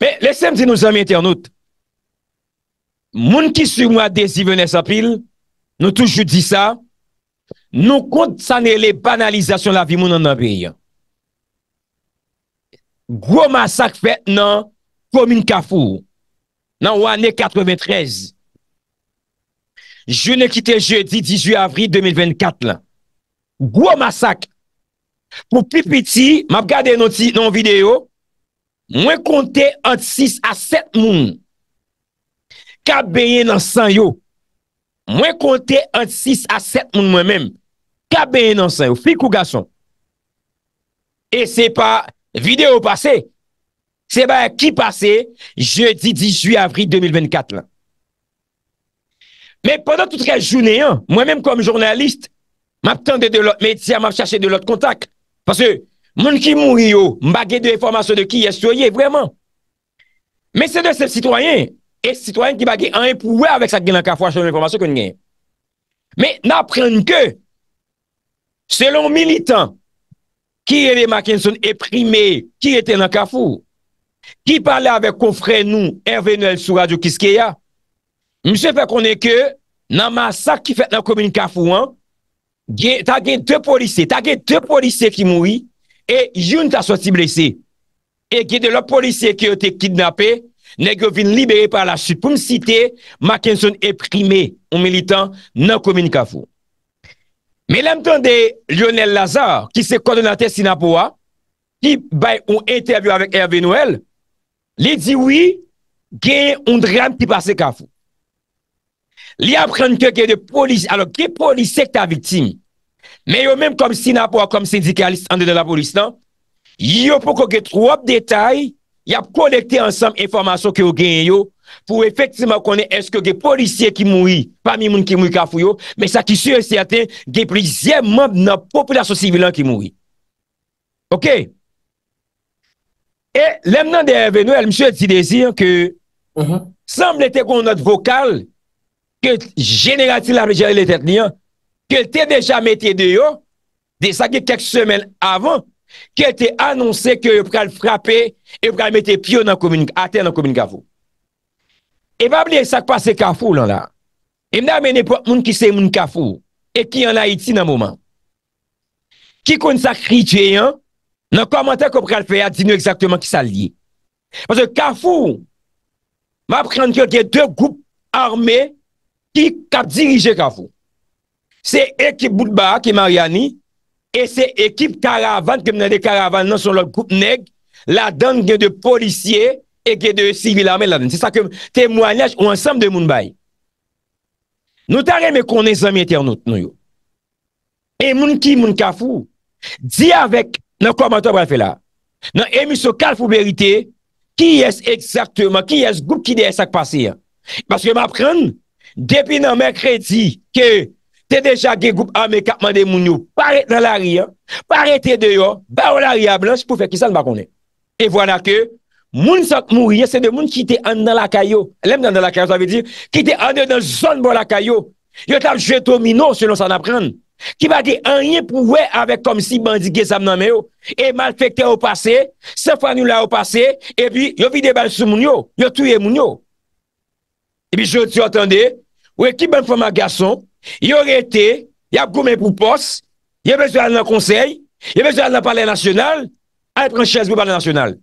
Pe, lesem di nou zami ete anout. Moun ki su mwa desi vene sapil, nou toujou di sa, nou kont san e le banalizasyon la vi moun an nabiyan. Gwo masak fet nan komin kafou. Nan wane 93. Je ne kite jeudi 18 avri 2024 la. Gwo masak. Pou pi piti, map gade nou ti nan video, Mwen konte ant 6 a 7 moun. Kabeye nan san yo. Mwen konte ant 6 a 7 moun mwen menm. Kabeye nan san yo. Fik ou gason. E se pa video pase. Se pa ki pase. Jeudi, 10 juy avri 2024. Men pendant tout kase jounen, mwen menm konm jounalist, map tende de lot medya, map chache de lot kontak. Pase yo, Moun ki moun yo, mbagye de informasyon de ki yestoye, vwèman. Mè se de se sitoyen, e sitoyen ki bagye an epouè avèk sa gen an kafou an informasyon kon gen. Mè naprenn ke, selon militant, ki yè de M. Eprimè, ki yè ten an kafou, ki pale avèk kon frè nou, Hervé Noël Souadou, kiske ya, mse fè konen ke, nan masak ki fèt nan komin kafou an, ta gen te polise, ta gen te polise ki moun yi, E yon ta swati blese, e gye de lop polisye ki yo te kidnapè, nek yo vin libere pa la chute pou msite, maken son eprime ou militan nan komini kafou. Me lem ton de Lionel Lazare ki se kondonate Sinapowa, ki bay ou interview avèk Hervé Noël, li di wè gye yon drame ki pase kafou. Li apren ke gye de polisye, alò gye polisye kta vitime, Men yo menm kom sinapo a kom sindikalist an de de la polis nan, yo pou ko ge tro ap detay, ya pou kolekte ansam informasyon ki yo gen yo, pou efektiman konen eske ge polisye ki moui, pa mi moun ki moui ka fuyo, men sa ki sou yon seten, ge prizye moun nan populasyon sivilan ki moui. Ok? E lem nan de venou, el msou eti de zi an, ke samb lete kon not vokal, ke jenegati la rejali le tet li an, ke lte deja mette de yo, de sakye kek semen avan, ke lte anonsen ke yo pral frape, yo pral mette pyo aten nan komunikafou. E vab liye sak pase kafou lan la. E mnen amene pou moun ki se moun kafou, e ki an la iti nan mouman. Ki kon sakri jeyan, nan komantak yo pral feya, di nou ekzaktman ki sa liye. Pase kafou, ma pran kyo dey dey goup arme, ki kap dirije kafou. Se ekip boudba ki Maryani, e se ekip karavan, kem nade karavan nan son lòl goup neg, la dan gen de polisye, e gen de sivil amèl la dan. Se sa kem temwanyaj ou ansam de moun bay. Nou ta reme konen zami etèr nou yo. E moun ki moun kafou, di avèk nan komantò brefè la, nan emi so kal fò berite, ki es exaktèman, ki es goup ki de es ak pasè. Paske m apren, depi nan mè kredi, ke e, te deja ge goup ame kapman de moun yo, parete nan la riyan, parete de yo, ba ou la riyan blanche, pou fe ki san bako ne. E vwana ke, moun sot moun riyan, se de moun ki te ande nan la kayo, lem nan la kayo, sa ve di, ki te ande nan zon bon la kayo, yo tab jeto mino, se nou san apren, ki ba de an riyan pou we, avek kom si bandi ge zan nan me yo, e mal fekte ou pase, se fani ou la ou pase, e pi yo vide bal sou moun yo, yo tuye moun yo. E pi jo ti otende, we ki ben foma gason, Yo rete, ya gome poupos, ye mwen se anan konsey, ye mwen se anan pale nasyonal, ay pranchez bo pale nasyonal.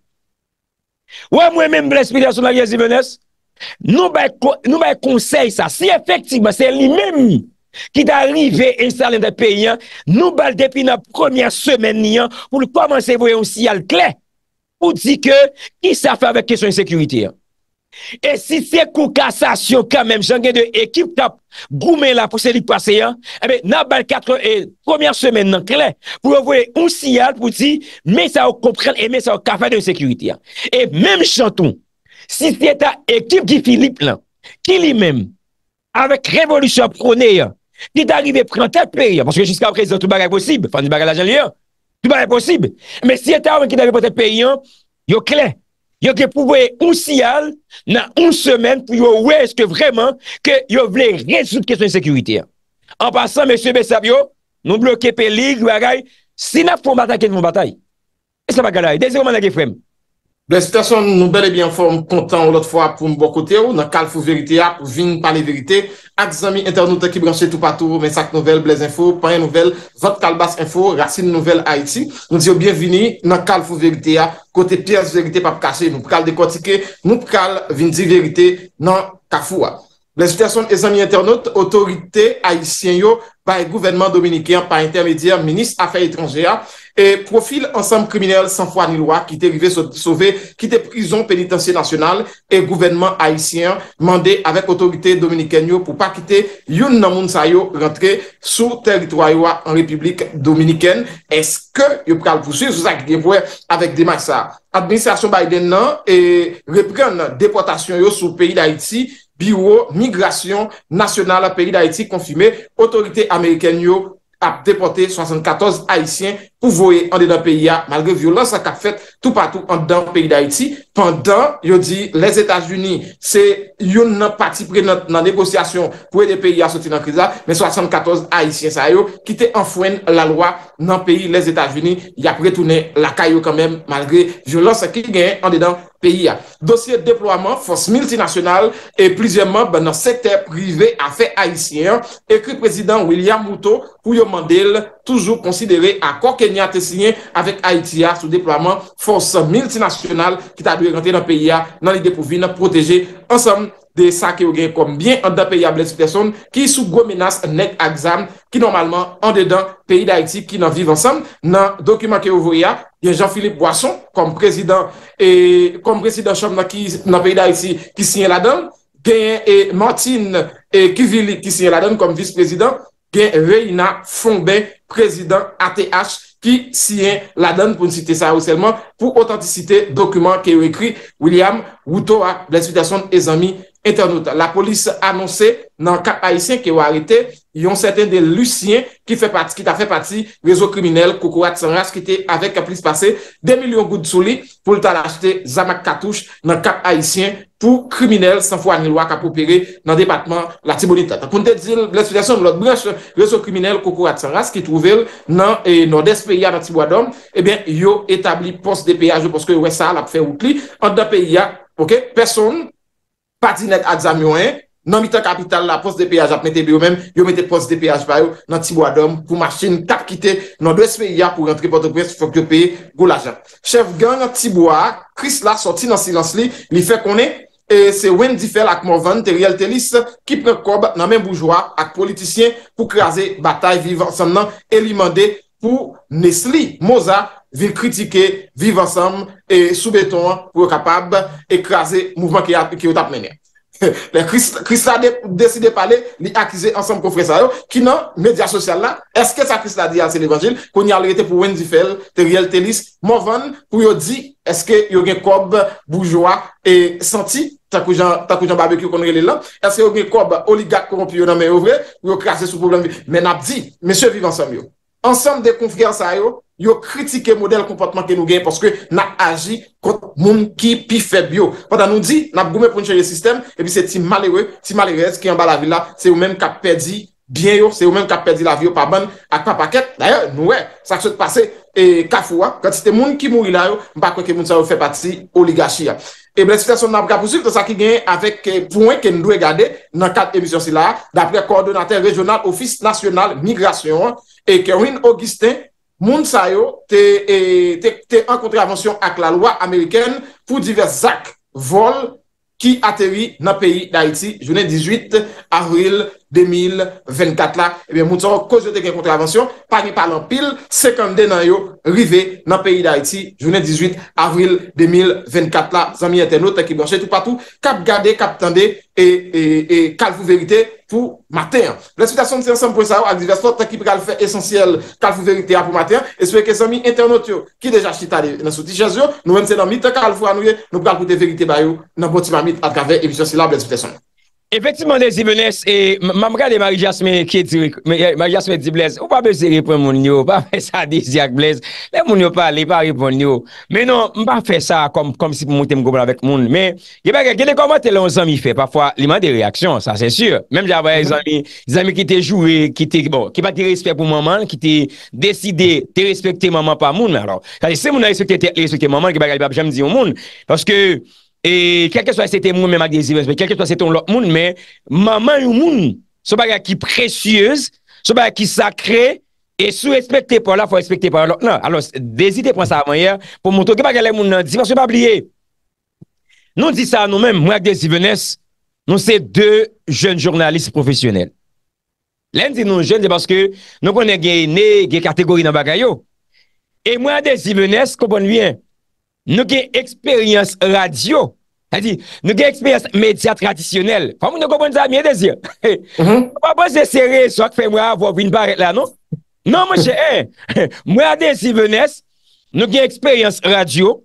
Ou an mwen mwen mwen espirasyon la vyezi mwenes, nou mwen konsey sa, si efektivman se li mwen mi, ki da arrive en salen de peyi an, nou mwen depi nan premye semen ni an, pou li komanse voyon si al kle, pou di ke, ki sa fe avèk kesyon yon sekuniti an. E si se kou kasasyon kamen, jan gen de ekip tap groumen la pou se li pase yan, ebe nan bal 4 e koumyan semen nan kle, pou avoye un siyal pou ti me sa ou koprel e me sa ou kafal de sekuriti. E menm chantoun, si se ta ekip ki filip lan, ki li menm, avek revolusyon prone yan, ki tarive prentel periyan, monske jiska ou prezidentou bagay posib, fany bagay la jalyan, tout bagay posib, me si se ta ou menm ki tarive prentel periyan, yo kle, Yo ke pouwè un siyal nan un semen pou yo wè eske vreman ke yo vle rezout kèson yon sekurite. An pasan, M. B. Savio, nou bloke pelig, wè agay, sinap fon batay ken fon batay. E sa bagalay, e dezi koman agay frem. Blez, tason nou bel e bien fom kontan ou lot fwa ah, pou mbo kote ou, nan kal fou verite ya, vin pale verite, ak zami internet ki branche tou patou, mensak nouvel, blez info, panye nouvel, vot kal bas info, rase nouvel Haiti, nou diyo bienvini nan kal fou verite ya, ah, kote pias verite pap kache, nou pkal dekotike, nou pkal vin di verite nan kafou a. Ah. Lesiterson, es ami internaute, otorite Haitien yo bay gouvernement dominikien par intermedier ministre affaire étrangère et profil ensemble criminel sans foi ni loi kite rive sauve, kite prison penitentie nationale et gouvernement Haitien mandé avec otorite dominikien yo pou pa kite yon namounsa yo rentre sou territory yo en republique dominikien eske yo pral poussi sou sa ki devouè avèk dema sa administrasyon bayden nan e repren depotasyon yo sou peyi l'Haiti biwo, migrasyon nasyonal la peyi d'Haiti konfime, otorite Ameriken yo ap depote 74 Haitien ou voye an de dan peyi ya malgre violons ak ap fèt tou patou an dan peyi da iti pandan yo di les Etats-Unis se yon nan pati pre nan negosyasyon pou e de peyi a soti nan kriza men 74 Haitien sa yo kite an fwen la lwa nan peyi les Etats-Unis ya pre toune la kayo kamem malgre violons ak i gen an de dan peyi ya dosye deploaman fos multinasyonal e plizye man banan se te prive a fe Haitien ekri prezident William Mouto pou yo mandel toujou konsidere an koken a te sinye avèk Haiti a sou déploèman fonse multinasyonal ki ta biwèkantè nan peyi a nan lide pou vi nan proteje ansèm de sa ke ou gen konm byen an da peyi a blèsi person ki sou gò menas nèk a gzan ki normalman an dedan peyi da Haiti ki nan viv ansèm nan dokumakè ou vò ya gen Jean-Philippe Boisson konm prezident chanm nan peyi da Haiti ki sinye la dan gen Martine Kivili ki sinye la dan konm vis prezident gen Reina Fonbe prezident ATH ki siyen la dan pou n'cite sa rousselman pou autenticite dokumen ki yo ekri William Woutoa, blesvitasyon e zami internet. La polis anonsè nan kap haisyen ki yo harite, yon sèten de lusyen ki ta fè pati rezo kriminel koukourat san rase ki te avek a plis pase 2 milyon gout sou li pou lta la achete zamak katouche nan kap aisyen pou kriminel san fwa ni lwa ka pou pere nan depatman la tibou ditata. Koun te dil lèstilasyon lòk blèche rezo kriminel koukourat san rase ki trouvel nan e non des peya nan tibou adom, ebyen eh yo etabli pos de peyaje poske wè sa la pou fè wout li an da peya, ok, person pati net a djam yoen, Nan mitan kapital la poste de piyaj ap mette bi ou menm, yo mette poste de piyaj bayou nan tibou adom pou machin tap kite nan do espe iya pou rentre Port-au-Prince fok yo piyay gou la jat. Chef gang nan tibou a, Chris la soti nan silans li, li fe konen, e se Wendy Fell ak Morvan, Teriel Telis, ki prekob nan men boujwa ak politisyen pou krasi batay vive ansam nan, e li mande pou nesli moza vil kritike vive ansam e soubeton pou yo kapab ekrasi mouvman ki yo tap menye. Christ a desi de pale li akize ansam konfrey sa yo, ki nan medya sosyal la, eske sa Christ a di anse le banjil, kon yal rete pou wèn di fel, te riel telis, mouvan pou yo di, eske yo gen kob bourgeois, e santi, takou jan babekyo konre li lan, eske yo gen kob oligak korompi yo nan men yo vre, pou yo krasi sou problem vi. Men ap di, men se vive ansam yo. Ansam de konfrey sa yo, yo kritike model komportman ke nou gen, poske nan aji kont moun ki pi feb yo. Padan nou di, nan boume ponche yon sistem, epi se ti malewe, ti malewe, se ki yon ba la vi la, se yon menm ka pedi, gen yo, se yon menm ka pedi la vi yo, pa ban ak pa paket, d'ayon, nou e, sa kse te pase, e, kafou a, kont se te moun ki mou ila yo, mba kwen ke moun sa yo feb ati, oligashi a. E bè si fè son nan kapousif, to sa ki gen, avek pouen e, ke nou e gade, nan kat emisyon si la, dapre kordonate regional office national migration, e Kerwin Augustin, Moun sayo te e, en kontravensyon ak la lwa Ameriken pou divers zak vol ki ateri nan peyi da iti jounen 18 avril 2019. 2024 la, ebe mouton, kozyote gen kontravensyon, pari palan pil, sekande nan yo, rive nan peyi da iti, jounen 18 avril 2024 la, zami internet, teki bwanshet ou patou, kap gade, kap tande, e, e, e, kalfou verite pou maten. Blenspita son, ti ansan pwesa yo, ak divestot, teki pral fwe esensyel, kalfou verite a pou maten, eswe ke zami internet yo, ki deja chitade, naso ti jazyo, nou ense nan mit, tekal fwe anouye, nou pral koute verite bayo, nan Efektivman eh, non, bon, de zi venes, mam kade mari jasme di blez, ou pa be ze ripon moun yo, pa be sa de zi ak blez, men moun yo pa li pa ripon moun yo. Menon, m pa fe sa kom si pou mouten m goblan vek moun, men, gebeke, genen komante lon zanmi fe, pafwa li man de reaksyon, sa se sur. Menm javye zanmi ki te jouve, ki pa te respek pou moun man, ki te deside te respekte moun man pa moun, se moun an respekte moun man, gebeke, jame di moun, paske, E kelke sou a sete moun men mag de zivenes, men kelke sou a sete moun lot moun, men maman yon moun sou baga ki preciyez, sou baga ki sakre, e sou espekte pou ala, fwa espekte pou ala. Non, alo, desi te pon sa moun ya, pou moun touke baga le moun nan disi, pors yon pa bliye. Non di sa nou men, moun ak de zivenes, nou se de joun jounalise profesyonel. Len di nou joun, di pors ke nou konen gen ne, gen kategori nan baga yo. E moun ak de zivenes, konpon liyen, nou gen eksperyans radyo, nou gen eksperyans medya tradisyonel, pou moun nou kompon zamiye de zi, mhm. wap waz zesere, sou ak fe mwa avw avw in bare la nou, nou mwen jè, eh, mwen yade zi venes, nou gen eksperyans radyo,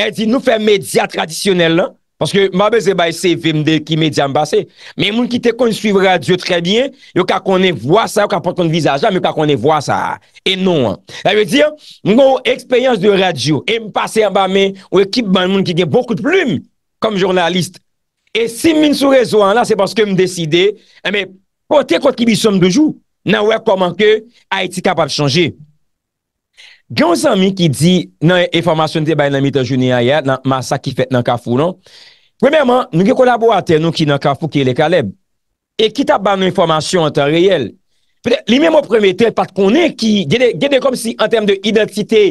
el di nou fe medya tradisyonel lan, non? Panske mabe ze bay se film de ki medya mba se, men moun ki te konj suiv radio trebyen, yo ka konen vwa sa, yo ka poton vizajan, yo ka konen vwa sa, enon an. La ve di an, moun kon ou eksperyans de radio, e m pase mba men ou ekip ban moun ki gen boku de ploum, kom jurnalist. E si min sou rezo an la, se panske m decide, eme eh, poten kote ki bi som de jou, nan wè koman ke a eti kapab chanje. Gyon zanmi ki di nan e informasyon te bay nan mito jouni ayer, nan masak ki fet nan kafou, non? Pwemèman, nou ge kolaborate nou ki nan kafou ki e le kaleb. E ki tap ban nan informasyon an tan reyel. Pwede, li mèman preme te pat konen ki, gede kom si an tem de identite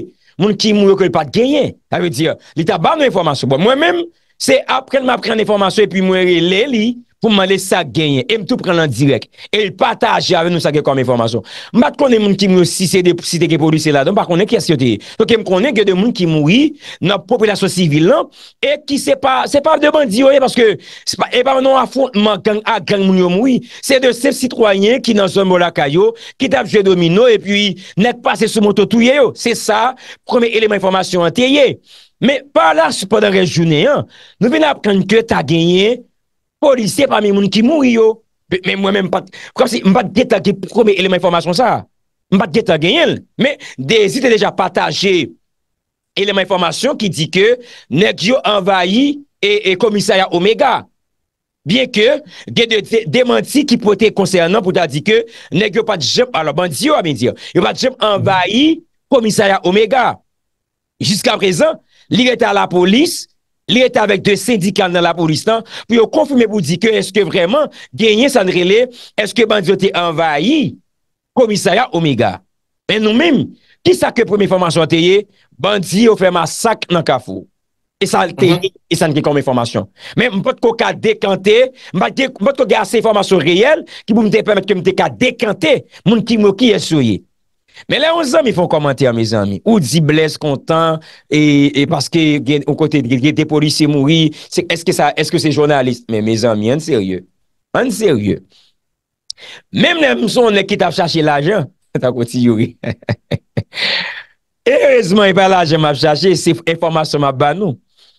moun ki mou yo ke pat genyen. Ta ve di ya, li tap ban nan informasyon. Bon, mwen mèm, se apren mè apren informasyon e pi mwere lè li... pou mwen lese sa genye, e m tou pren lan direk, e l pataje ave nou sa ke kom informasyon. Mat konen moun ki mou, si se de site ke pou lise la don, pa konen kese yo teye. To ke m konen, ke de moun ki moui, nan popilasyon sivil lan, e ki se pa, se pa m deman diyo, e paske, e pa m nou a foun, m a gang moun yo moui, se de sef sitwanyen, ki nan zon mou la kayo, ki tap jwe domino, e pi, net pase sou mouto touye yo, se sa, promen eleman informasyon an teye. Me, pa la, se Polisè pa mi moun ki mou yo. Mwen mwen mwen pat, mwen pat deta gen, poukwa me eleman informasyon sa? Mwen pat deta gen yen? Me, dezite deja pataje eleman informasyon ki di ke, nek yo envayi e komisaya Omega. Bien ke, gen de demanti ki pote konsernan pou ta di ke, nek yo pat jem, alo bandyo a men di yo, yo pat jem envayi komisaya Omega. Jiska prezant, liyete a la polis, poukwa, Li ete avek de syndikan nan la polistan, pou yo konfume pou di ke eske vreman genye san rele eske bandi yo te envayi komisaya Omega. Men nou mim, ki sa ke premi formasyon te ye, bandi yo fe masak nan kafou. E sa te ye, mhm. e san ki konmi formasyon. Men mpote ko ka dekante, mpote ko ge ase formasyon reyel ki pou mte pwemet ke mte ka dekante moun ki mwoki yesoye. Men la yon zan mi fon komanti an me zan mi. Ou di bles kontan, e paske gen o kote de polis se mouri, eske se jounalist. Men me zan mi, an serye. An serye. Mem nem son ne kit ap chache la jan, ta konti yori. Erezman yon pa la jan ma ap chache, se informasyon ma ban nou.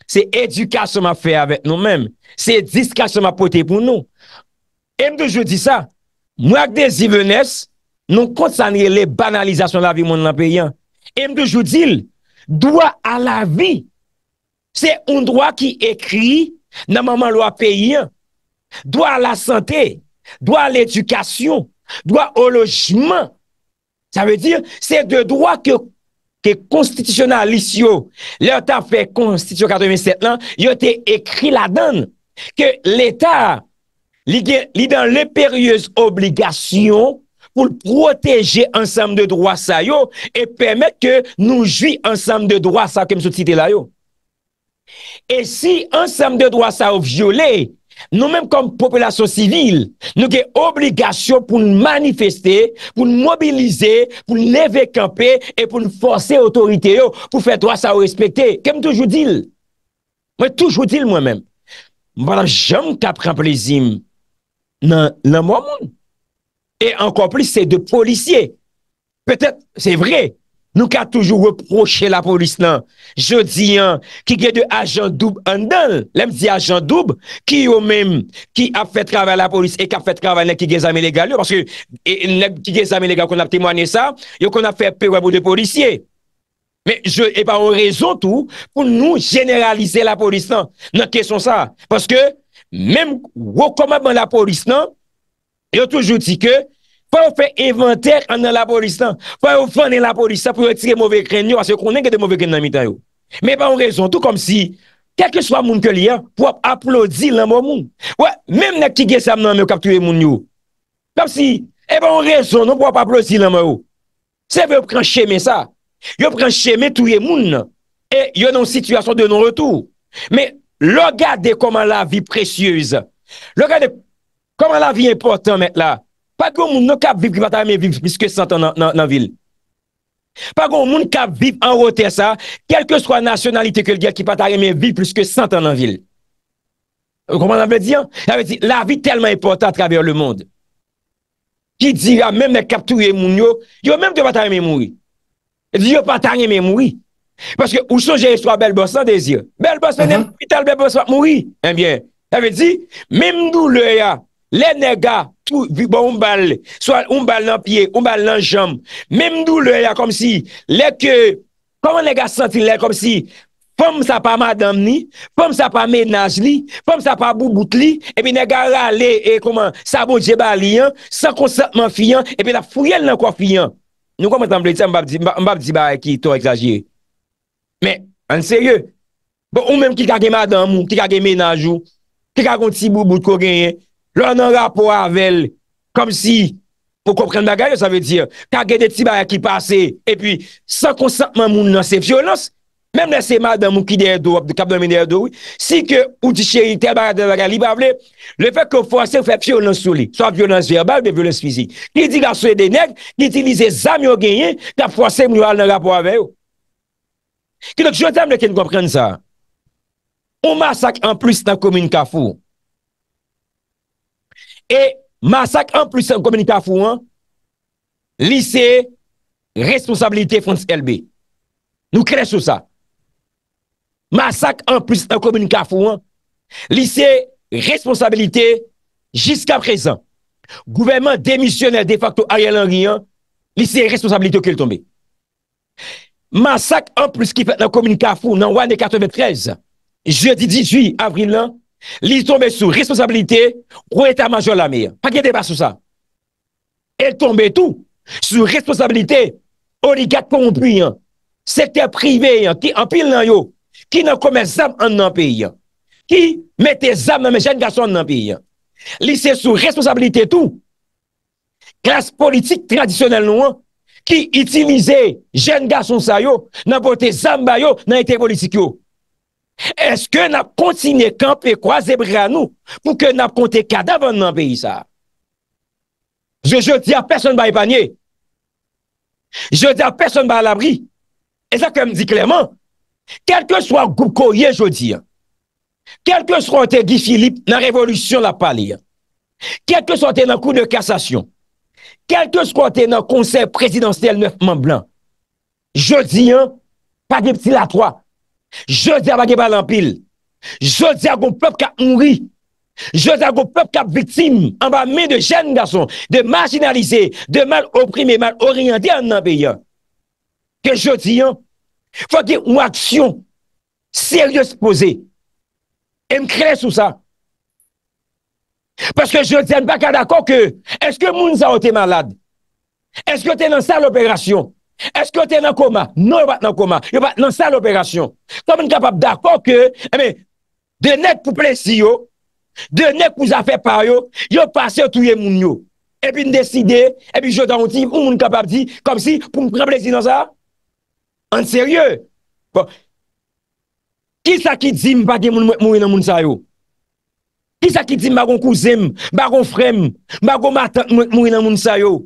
Se edukasyon ma fe avet nou men. Se diskasyon ma pote pou nou. M de jodi sa, m wak de zivenes, nou konsanye le banalizasyon la vi moun nan peyen, e mdou joudil, doa a la vi, se un doa ki ekri, nan maman loa peyen, doa a la sante, doa a l'edukasyon, doa o lojman, sa ve dir, se de doa ke konstitisyonan lisyo, le ta fe konstitisyon 87 nan, yo te ekri la dan, ke leta li dan le peryez obligasyon, pou l proteje ansem de drwa sa yo, e permette ke nou jwi ansem de drwa sa kem sou titela yo. E si ansem de drwa sa ou viole, nou menm kom populasyon sivil, nou gen obligasyon pou l manifeste, pou l mobilize, pou l leve kampe, e pou l force otorite yo, pou fè drwa sa ou respekte, kem toujou dil. Mwen toujou dil mwen menm. Mwen jom kap kap lezim nan moun moun. E ankon plis se de polisye. Petet, se vre, nou ka toujou reproche la polis nan. Je di an, ki ge de ajan doub an dan. Lem di ajan doub, ki yo menm, ki ap fet kavan la polis, e kap fet kavan nek ki ge zame legal yo. Parce ke, nek ki ge zame legal kon ap temwane sa, yo kon ap fet pewe pou de polisye. Men, je, e pa ou rezon tou, pou nou generalize la polis nan. Non kesyon sa. Parce ke, menm, wou koman ban la polis nan, Yo toujou ti ke, pa ou fe inventer ane la polistan, pa ou fane la polistan pou yo etire mouve kren yo, ase konen ke te mouve kren nan mitan yo. Me pa ou rezon, tout kom si, kelke swa moun ke li ya, pou ap aplodi nan mou moun. Ou, menm nek ki ge sam nan me kap touye moun yo. Kom si, eh e pa ou rezon, nou pou ap aplodi nan mou. Se ve ou pren cheme sa, yo pren cheme touye moun, e yo nan sitwasyon de non retou. Me, logade koman la vi precyouz. Logade, Koman la vi important men la? Pa goun moun nou kap viv ki patare men viv piske 100 an nan vil. Pa goun moun kap viv an roten sa, kelke swa nasyonalite ke l gel ki patare men viv piske 100 an nan vil. Koman an ve di an? La vi telman important traver le moun. Ki di a men men kaptouye moun yo, yo men de patare men moui. Di yo patare men moui. Paske ou soje yon swa bel bossan de zi. Bel bossan uh-huh. en hospital, bel bossan moui. En eh bien, la vi di, men mnou le ya, Le nega, pou vi pou bon, mbal, sou an mbal nan pie, mbal nan jam, memdou le la kom si, le ke, koman nega senti le kom si, pom sa pa madam ni, pom sa pa menaj li, pom sa pa bou bout li, epi nega rale e koman, sa bo dje bal li an, sa konsantman fi an, epi la fuyen nan kwa fi an. Nou kom entamble, se mbab dibar e ki, tou ekzajye. Men, an seryè, pou ou menm ki kage madam moun, ki kage menaj ou, ki kage mbou bout koreyè, lor nan rapor avel, kom si, pou komprende bagay yo, sa ve di, kage de ti bagay ki pase, e pi, san konsantman moun nan se violans, menm nan se mal dan moun ki derdo, kap domine derdo, si ke, ou di cheri tel bagay de bagay li bagay, le fek kon fwase fwe violans souli, sa violans verbal, de violans fizik, ki di gansouye de neg, ki dilize zami yo genye, kap fwase moun yo al nan rapor avel, ki lak jwantan mwen ken komprende sa, ou masak an plis nan komine ka fwo, E masak an plus an komunikafou an, lise responsabilite Frans LB. Nou kre sou sa. Masak an plus an komunikafou an, lise responsabilite jiska prezant. Gouvernment demisyonel de facto a yalangian, lise responsabilite ke l tombe. Masak an plus ki fè an komunikafou nan wane 93, jeudi 18 avril an, li tombe sou responsabilite ou etat major la mi pa kete pa sou sa el tombe tou sou responsabilite oligat ponpuy sekte prive ki anpil nan non, yo ki nan kome zam an nan pi ki mete zam nan men jen gason nan pi li se sou responsabilite tou klas politik tradisyonel nou ki itilize jen gason sa yo nan pote zam ba yo nan etat politik yo Eske nap kontine kanpe kwa zebri anou pou ke nap konte kada van nan beyi sa? Je je di a person ba e banye? Je di a person ba alabri? E sa kem di kleman? Kelke swa goup koye je di an? Kelke swa ante Guy Philippe nan revolusyon la pali an? Kelke swa ante nan kou de kassasyon? Kelke swa ante nan konsep prezidansyel 9 man blan? Je di an? Padme pti la 3? Je di an? Jo di a bagay pa lampil, jo di a goun plop ka mwi, jo di a goun plop ka vitim, an ba men de jen gason, de marginalize, de mal opprime, mal oryande an nan beyan. Ke jo di an, fwa ki ou aksyon, seryos pose, en kres ou sa. Paske jo di an baka dako ke, eske moun sa ote malade, eske te nan sa lopera syon. Eske yo te nan koma? Non yo bat nan koma. Yo bat nan sal operasyon. Kon moun kapap da, kon ke, eme, eh de nek pou ple si yo, de nek pou zafepa yo, yo pase yo touye moun yo. E pi n deside, e pi jota an ti, moun bon. moun kapap di, kom si, pou moun preple si nan sa? An serye? Bon. Ki sa ki di m bagi moun moun moun sa yo? Ki sa ki di m bagon kouzem, bagon frem, bagon matan moun moun sa yo?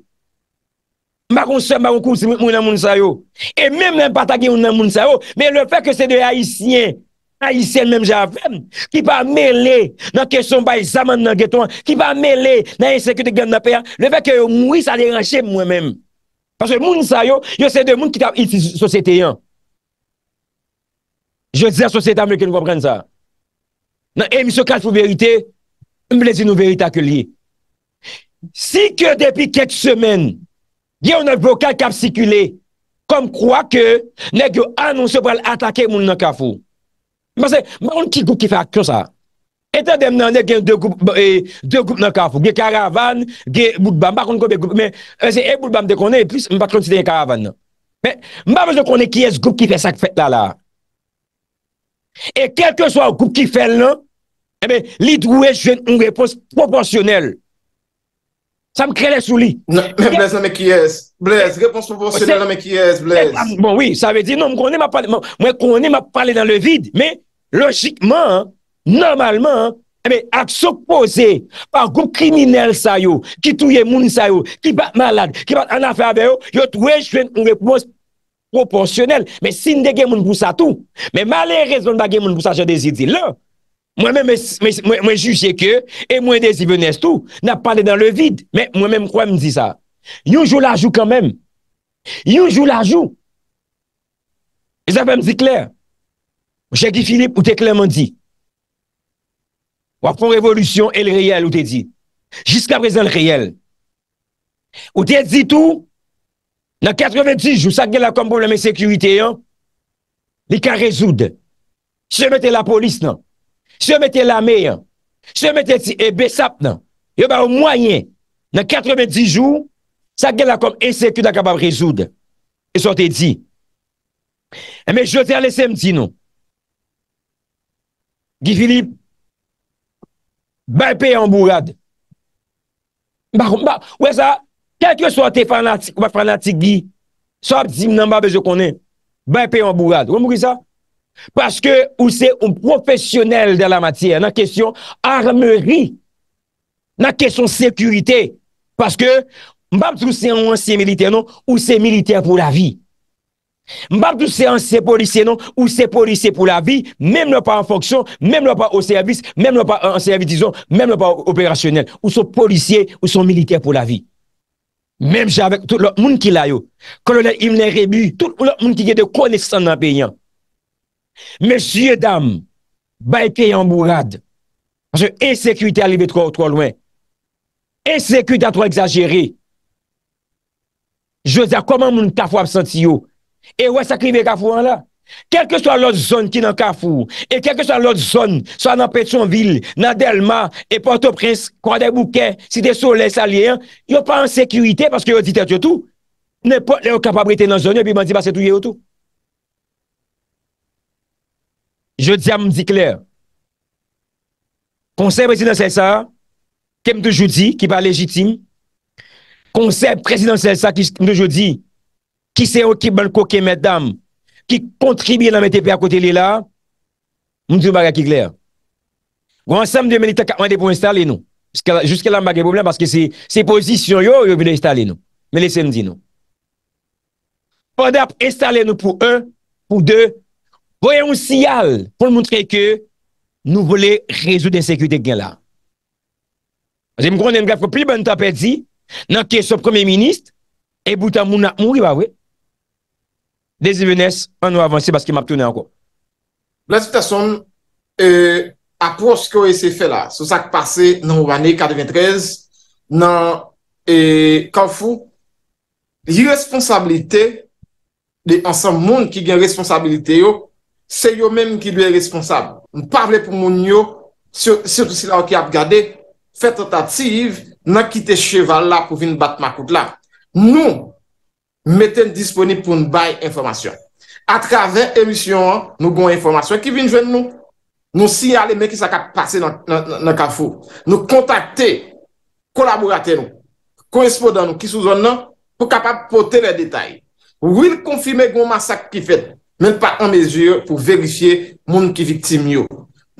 Maroun sa, maroun kou, si moun nan moun sa yo. Et mèm nan patage moun nan moun sa yo, mèm le fèk ke se de haïsien, haïsien mèm javèm, ki pa mè lè nan ke son bay zaman nan gètouan, ki pa mè lè nan yon sekwete gen napèyan, le fèk ke yo moui sa déranjè mwen mèm. Parse moun sa yo, yo se de moun ki tap iti soséte yon. Je zè soséte amèkè nou pa prenne sa. Nan emisyo kalp ou verite, mèm blèzine ou verite akè li. Si ke depi ket semen, Gye ou nan vokal kap sikule, kom kwa ke, nek yo anons yo pral atake moun nan kafou. Mase, mwan ki goup ki fè ak kyo sa? Etan dem nan nek gen dè goup nan kafou, gen karavan, gen boudbam, mwan kon kon gen goup, men, se e boudbam de konen, e plis mwan patron si denye karavan nan. Men, mwan mwen konen ki es goup ki fè sak fèt la la. E kelke so a goup ki fè l nan, e men, li dwe jwen un repos proporsyonel. Sa m krele sou li. Mè blez nan mè kiyez. Blez, repons proporsyonel nan mè kiyez, blez. Bon, oui, sa ve di, non, mwen konen ma pale dans le vide. Mè, logikman, normalman, eh mè, atsop pose par goup kriminel sayo, ki touye moun sayo, ki bat malad, ki bat an aferbe yo, yo touye jwen mwen repons proporsyonel. Mè, sin de gen moun bousa tou. Mè, malè rezon bagen moun bousa, je de zidi lò. Mwen juche ke, e mwen de zi venez tou, na pale dan le vid, men mwen men kwa mdi sa. Yon jou la jou kan men. Yon jou la jou. E zan pa mdi kler. Ou chèk di Filip, ou te klerman di. Ou ak fon revolutyon, e l reyel ou te di. Jiska prezen l reyel. Ou te zi tou, nan 90, jousak gen la kombolemen sekurite yon, li ka rezoud. Se nwete la polis nan. Se yo mette la me, se yo mette ti e besap nan, yo ba ou mwanyen nan 90 jou, sa gen la kom esekyo da kapab rezoud. E sote di. Eme jote al ese mdi nou. Gi Filip, bè pe yon bourad. Ou e sa, kèk yo sote fanatik, wak fanatik gi, sote di mnam ba be yo konen, bè pe yon bourad. Ou mwou ki sa? Paske ou se ou profesyonel de la matye, nan kesyon armeri, nan kesyon sekurite. Paske mbap tou se ou ansye milite nan, ou se milite pou la vi. Mbap tou se ansye polisye nan, ou se polisye pou la vi, menm nou pa an fonksyon, menm nou pa an servis, menm nou pa an servis dison, menm nou pa an operasyonel, ou son polisye, ou son milite pou la vi. Menm javek tout lout moun ki layo, kolonel Imre Rebu, tout lout moun ki yete kone san apenyan. Mesye dam, ba e pye yon mou rad, anse e sekwite aleve tro ou tro lwen, e sekwite a tro exagere, jwè zè koman moun kafou ap santi yo, e wè sakli mè kafou an la, kelke so alot zon ki nan kafou, e kelke so alot zon, so an apet son vil, nan delma, e pote prins, kwa de bouke, si de solen salyen, yo pa an sekwite, paske yo ditet yo tou, ne pot le yo kapabrite nan zon, yo bi man di ba se tou yo tou, Je di a m di kler. Konsep prezidansel sa, kem de jodi, ki pa legitime. Konsep prezidansel sa, ki m de jodi, ki se okip ban koke meddam, ki kontribye nan m tepe a kote li la, m di m baga ki kler. Wansam de menite kakwande pou installe nou. Juske la m baga pou blan, paske se posisyon yo, yo vile installe nou. Meni se m di nou. Podap installe nou pou un, pou deux, Poye yon siyal pou l mountre ke nou vole rezou den sekurite gen la. Je mkounen graf pou pli ban ta pe di nan ke sou premiye minist e boutan moun ak moun ki ba we. Dezi venes, an nou avansi bas ki map toune anko. La situasyon apos euh, ko e se fe la, sou sak pase nan ouvane euh, 93, nan kanfou, yi responsabilite de ansan moun ki gen responsabilite yo, Se yo menm ki lou e responsab. Mpavle pou moun yo, se yo tout si la ou ki ap gade, fè tentative nan kite cheval la pou vin bat makout la. Nou, meten disponib pou nou baye informasyon. A travè emisyon an, nou gon informasyon ki vin jwen nou. Nou si alè men ki sa ka pase nan kafou. Nou kontakte, kolaborate nou, kwen espodan nou ki sou zon nan, pou kapap pote le detay. Ou il konfime gon masak ki fèd nou. men pa an meziyo pou verifiye moun ki viktim yo.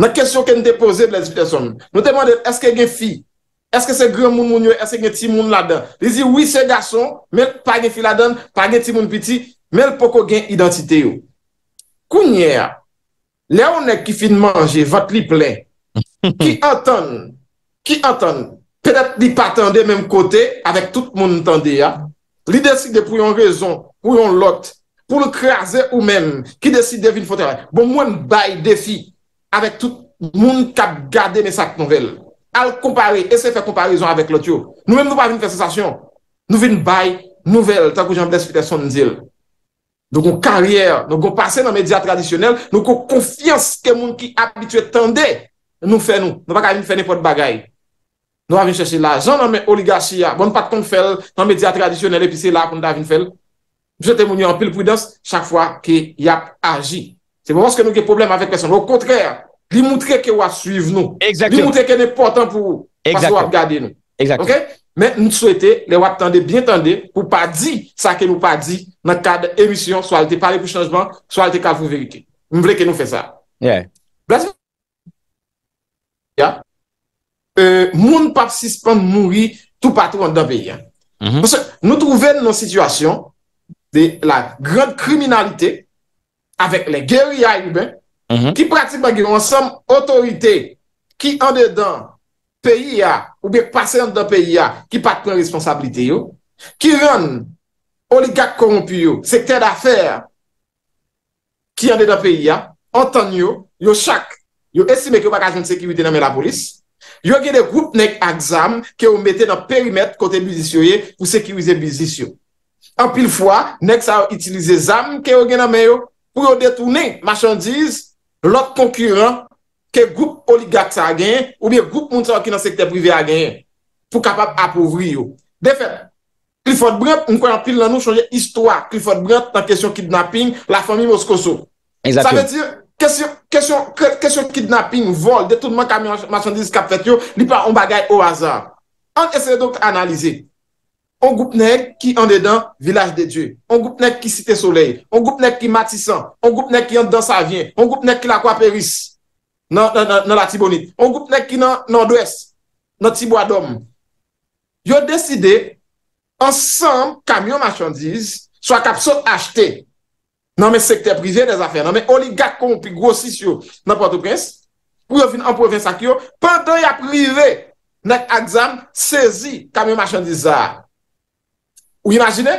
Nan kesyon ken depoze blèzi person. Nou demande, eske gen fi? Eske se gen moun moun yo? Eske gen ti moun la dan? Li zi, wisi se gason, men pa gen fi la dan, pa gen ti moun piti, men poko gen identite yo. Kounye ya, le ou ne ki fin manje, vat li plen. Ki atan, ki atan, pedat li patan de menm kote, avek tout moun ntande ya. Li deside pou yon rezon, pou yon lote, pou lou kreaze ou men, ki deside vin fote ray. Bon mwen bay defi, avek tout moun kap gade mesak nouvel. Al kompare, ese fè kompare zon avek lotyo. Nou men nou pa vin fè sensasyon. Nou vin bay nouvel, takou jan bles fite son dil. Nou kon karyer, nou kon pase nan media tradisyonel, nou kon konfians ke moun ki abitwe tende, nou fè nou, nou pa ka vin fè nipot bagay. Nou pa vin chèche la, jan nan men oligasy ya, bon pat kon fèl, nan media tradisyonel, epi se la kon da vin fèl. Jete mouni an pil pwidans chak fwa ki yap aji. Se moun wanske nou gen problem avet peson. Ou kontrè, li moutre ke wap suiv nou. Li moutre ke ne portan pou pas wap gade nou. Ok? Men nou souwete le wap tende, byen tende pou pa di sa ke nou pa di nan kade emisyon, so al te pale pou chanjman, so al te kavou verite. Moun vle ke nou fe sa. Yeah. Blazman. Yeah? Euh, moun pap sispan mouni tout patou an da beyan. Moun mm-hmm. trouven nou situasyon de la gred kriminalite avek le geria yu ben, mhm. ki pratikman gen yon sam otorite ki an de dan peyi ya, ou bek pasen dan peyi ya, ki pat pren responsabilite yo, ki ren oligak korompi yo, sekte d'affer ki an de dan peyi ya, an tan yo, yo chak, yo esime ki wak ajen sekwite nan men la bolis, yo gen de groupnek aksam ke ou mette nan perimet kote bizisyoye pou sekwize bizisyon. An pil fwa, nek sa yo itilize zanm ke yo genanmen yo pou yo detounen machandiz, lot konkurant, ke group oligak sa gen, ou biye group moun sa yo ki nan sekte privé a gen, pou kapap apouvri yo. Defen, Clifford Brent, un kon an pil nan nou chanje istwa, Clifford Brent nan kesyon kidnapping la fami Moskoso. Sa ve dir, kesyon kidnapping, vol, detounen man kamen machandiz kap fet yo, li pa on bagay ou azan. An esen do analize yo. On goup nèk ki an de dan village de Dieu. On goup nèk ki site soleil. On goup nèk ki matisan. On goup nèk ki an dan sa vyen. On goup nèk ki la kwa peris nan la tibonit. On goup nèk ki nan ndwes, nan tibouadom. Yo deside, ansam, kamyon machandiz, swa kapso achete nan men sekte prive de zafen. Nan men oligak kon, pi gwo sisyon nan Port-au-Prince, pou yo fin an proven sa kyo, pantan ya prive nèk aksam sezi kamyon machandiz zare. Ou yon ajine,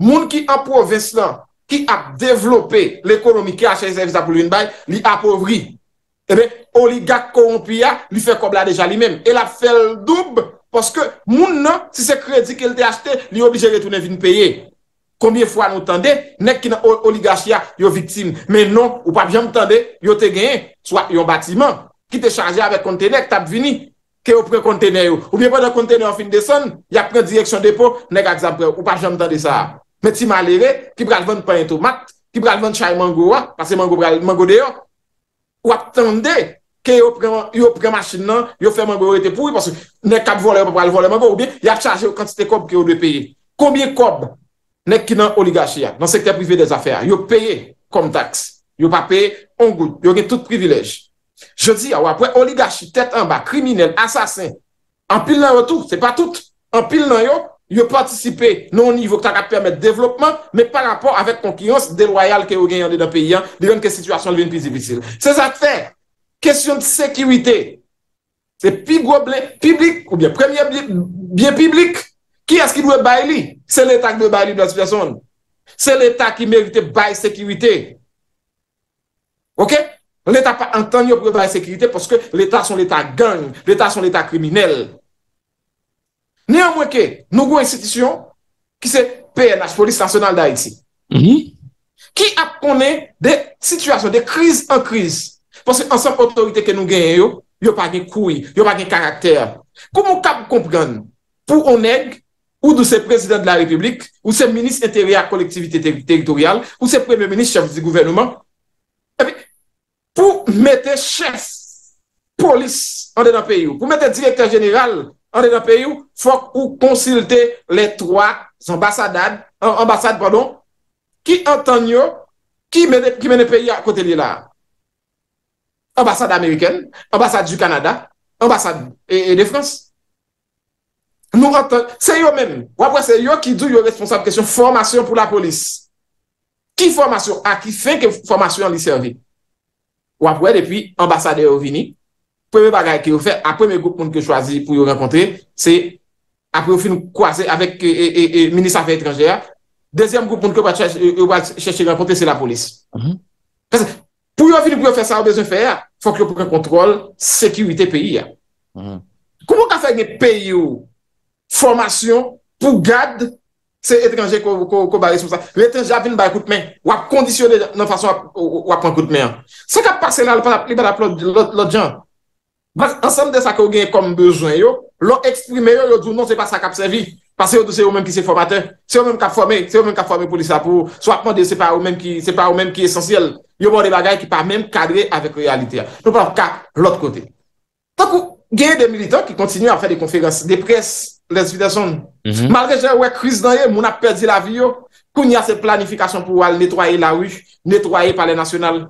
moun ki anpoves lan, ki ap devlope l'ekonomike a chese vizapou loun bay, li apovri. Ebe, eh oligak koronpia, li fe kobla deja li men. El ap fel doub, paske moun nan, si se kredi kel te achete, li objere tou ne vin peye. Kombye fwa nou tende, nek ki nan oligak ya yo viktim. Men non, ou pa biyan mou tende, yo te genye. Soa, yo batiman, ki te chanje avek kontene, tap vini. Ke yo pre kontene yo. Ou bien pre de kontene yo fin de son, ya pre direksyon depo, neg aksam pre yo. Ou pa jom tende sa. Meti malere, ki pral vende pen eto. Mat, ki pral vende chay mango wa, kase mango pral mango de yo. Ou atende, ke yo pre machine nan, yo fe mango yo ete pou, parce yo ne kab vole, yo pral vole, man go ou bien, ya chaje yo kantite kob ki yo de peyi. Kombye kob, nek ki nan oligachia, nan sekte privi de zafere, yo peye kom taks. Yo pa peye ongou. Yo gen tout privilej. Je di a ah, wapwe oligarchi, tet an ba, kriminelle, asasen An pil nan wotou, se pa tout An pil nan yo, yo patisipe non nivou kta ga permette devlopman Me pa rapor avet konkiyons deloyal ke ou gen yande nan peyi an Diyan ke situasyon lwen pi zibisil Se sa te fe, kesyon de sekirite Se pi goble, piblik ou bien premye, bien piblik Ki as ki dwe bay li? Se l'etat ki dwe bay li blan situasyon Se l'etat ki merite bay sekirite Ok? L'Etat pa enten yo brevay sekirite poske l'Etat son l'Etat gang, l'Etat son l'Etat kriminel. Ne an mwenke, nou gwen sitisyon ki se PNH, Polis Nationale d'Haïti. Ki mhm. ap konen de situasyon, de kriz an kriz. Poske ansem otorite ke nou genye yo, yo pa gen koui, yo pa gen karakter. Kou moun kap kompran pou on neg ou do se prezident de la republik, ou se minis interea kolektivite teritorial, ou se premen minis chef de gouvernement, pou mette chef polis an de nan peyi ou, pou mette direkter jeneral an de nan peyi ou, fok ou konsilte le 3 ambasadad, euh, ambasad pardon, ki anton yo, ki mene peyi a kote li la. Ambasad Ameriken, ambasad du Kanada, ambasad e de Frans. Nou anton, se yo men, wapwe se yo ki dou yo responsable kwenye formation pou la polis. Ki formation a, ki fek formation li servi. Ou apouè, depi, ambassade ou vini. Prèmè bagay ki ou fè, apèmè goup moun ki ou chwazi pou yon renkontè, se apèmè ou fin kwa se, avèk, e, e, e, e, minis avè etranjè, dèzièm goup moun ki ou bat chèche, yon bat chèche renkontè, se la polis. Mm-hmm. Pèmè, pou yon fin pou yon fè sa, ou bezè fè, fòk yon pou kè kontrol, sekiwite peyi, ya. Koumou mm-hmm. ka fè gè peyi ou fòmasyon pou gad Se etreanje ko bares ou sa. Le etreanje a vin ba koutmen. Wap kondisyonè nan fason wap wakoutmen. Se ka parselan, li ba da plon lò djan. Bas ansan de sa ka ou genye kom bezoen yo, lò eksprime yo, yo doun non se pa sa ka ap servi. Pas se ou do se ou menm ki se formatè. Se ou menm ka formè, se ou menm ka formè pou li sa pou se wap mwande se pa ou menm ki esensyèl. Yo bon de bagay ki pa menm kadre avèk realitè. Lò pa wak lòt kote. Takou, genye de militant ki kontinu an fè de konferans, de presse, Malre jè wè kriz nan yè, moun ap pedi la vi yo, koun yè se planifikasyon pou wè al netwaye la wè, netwaye pa le nasyonal.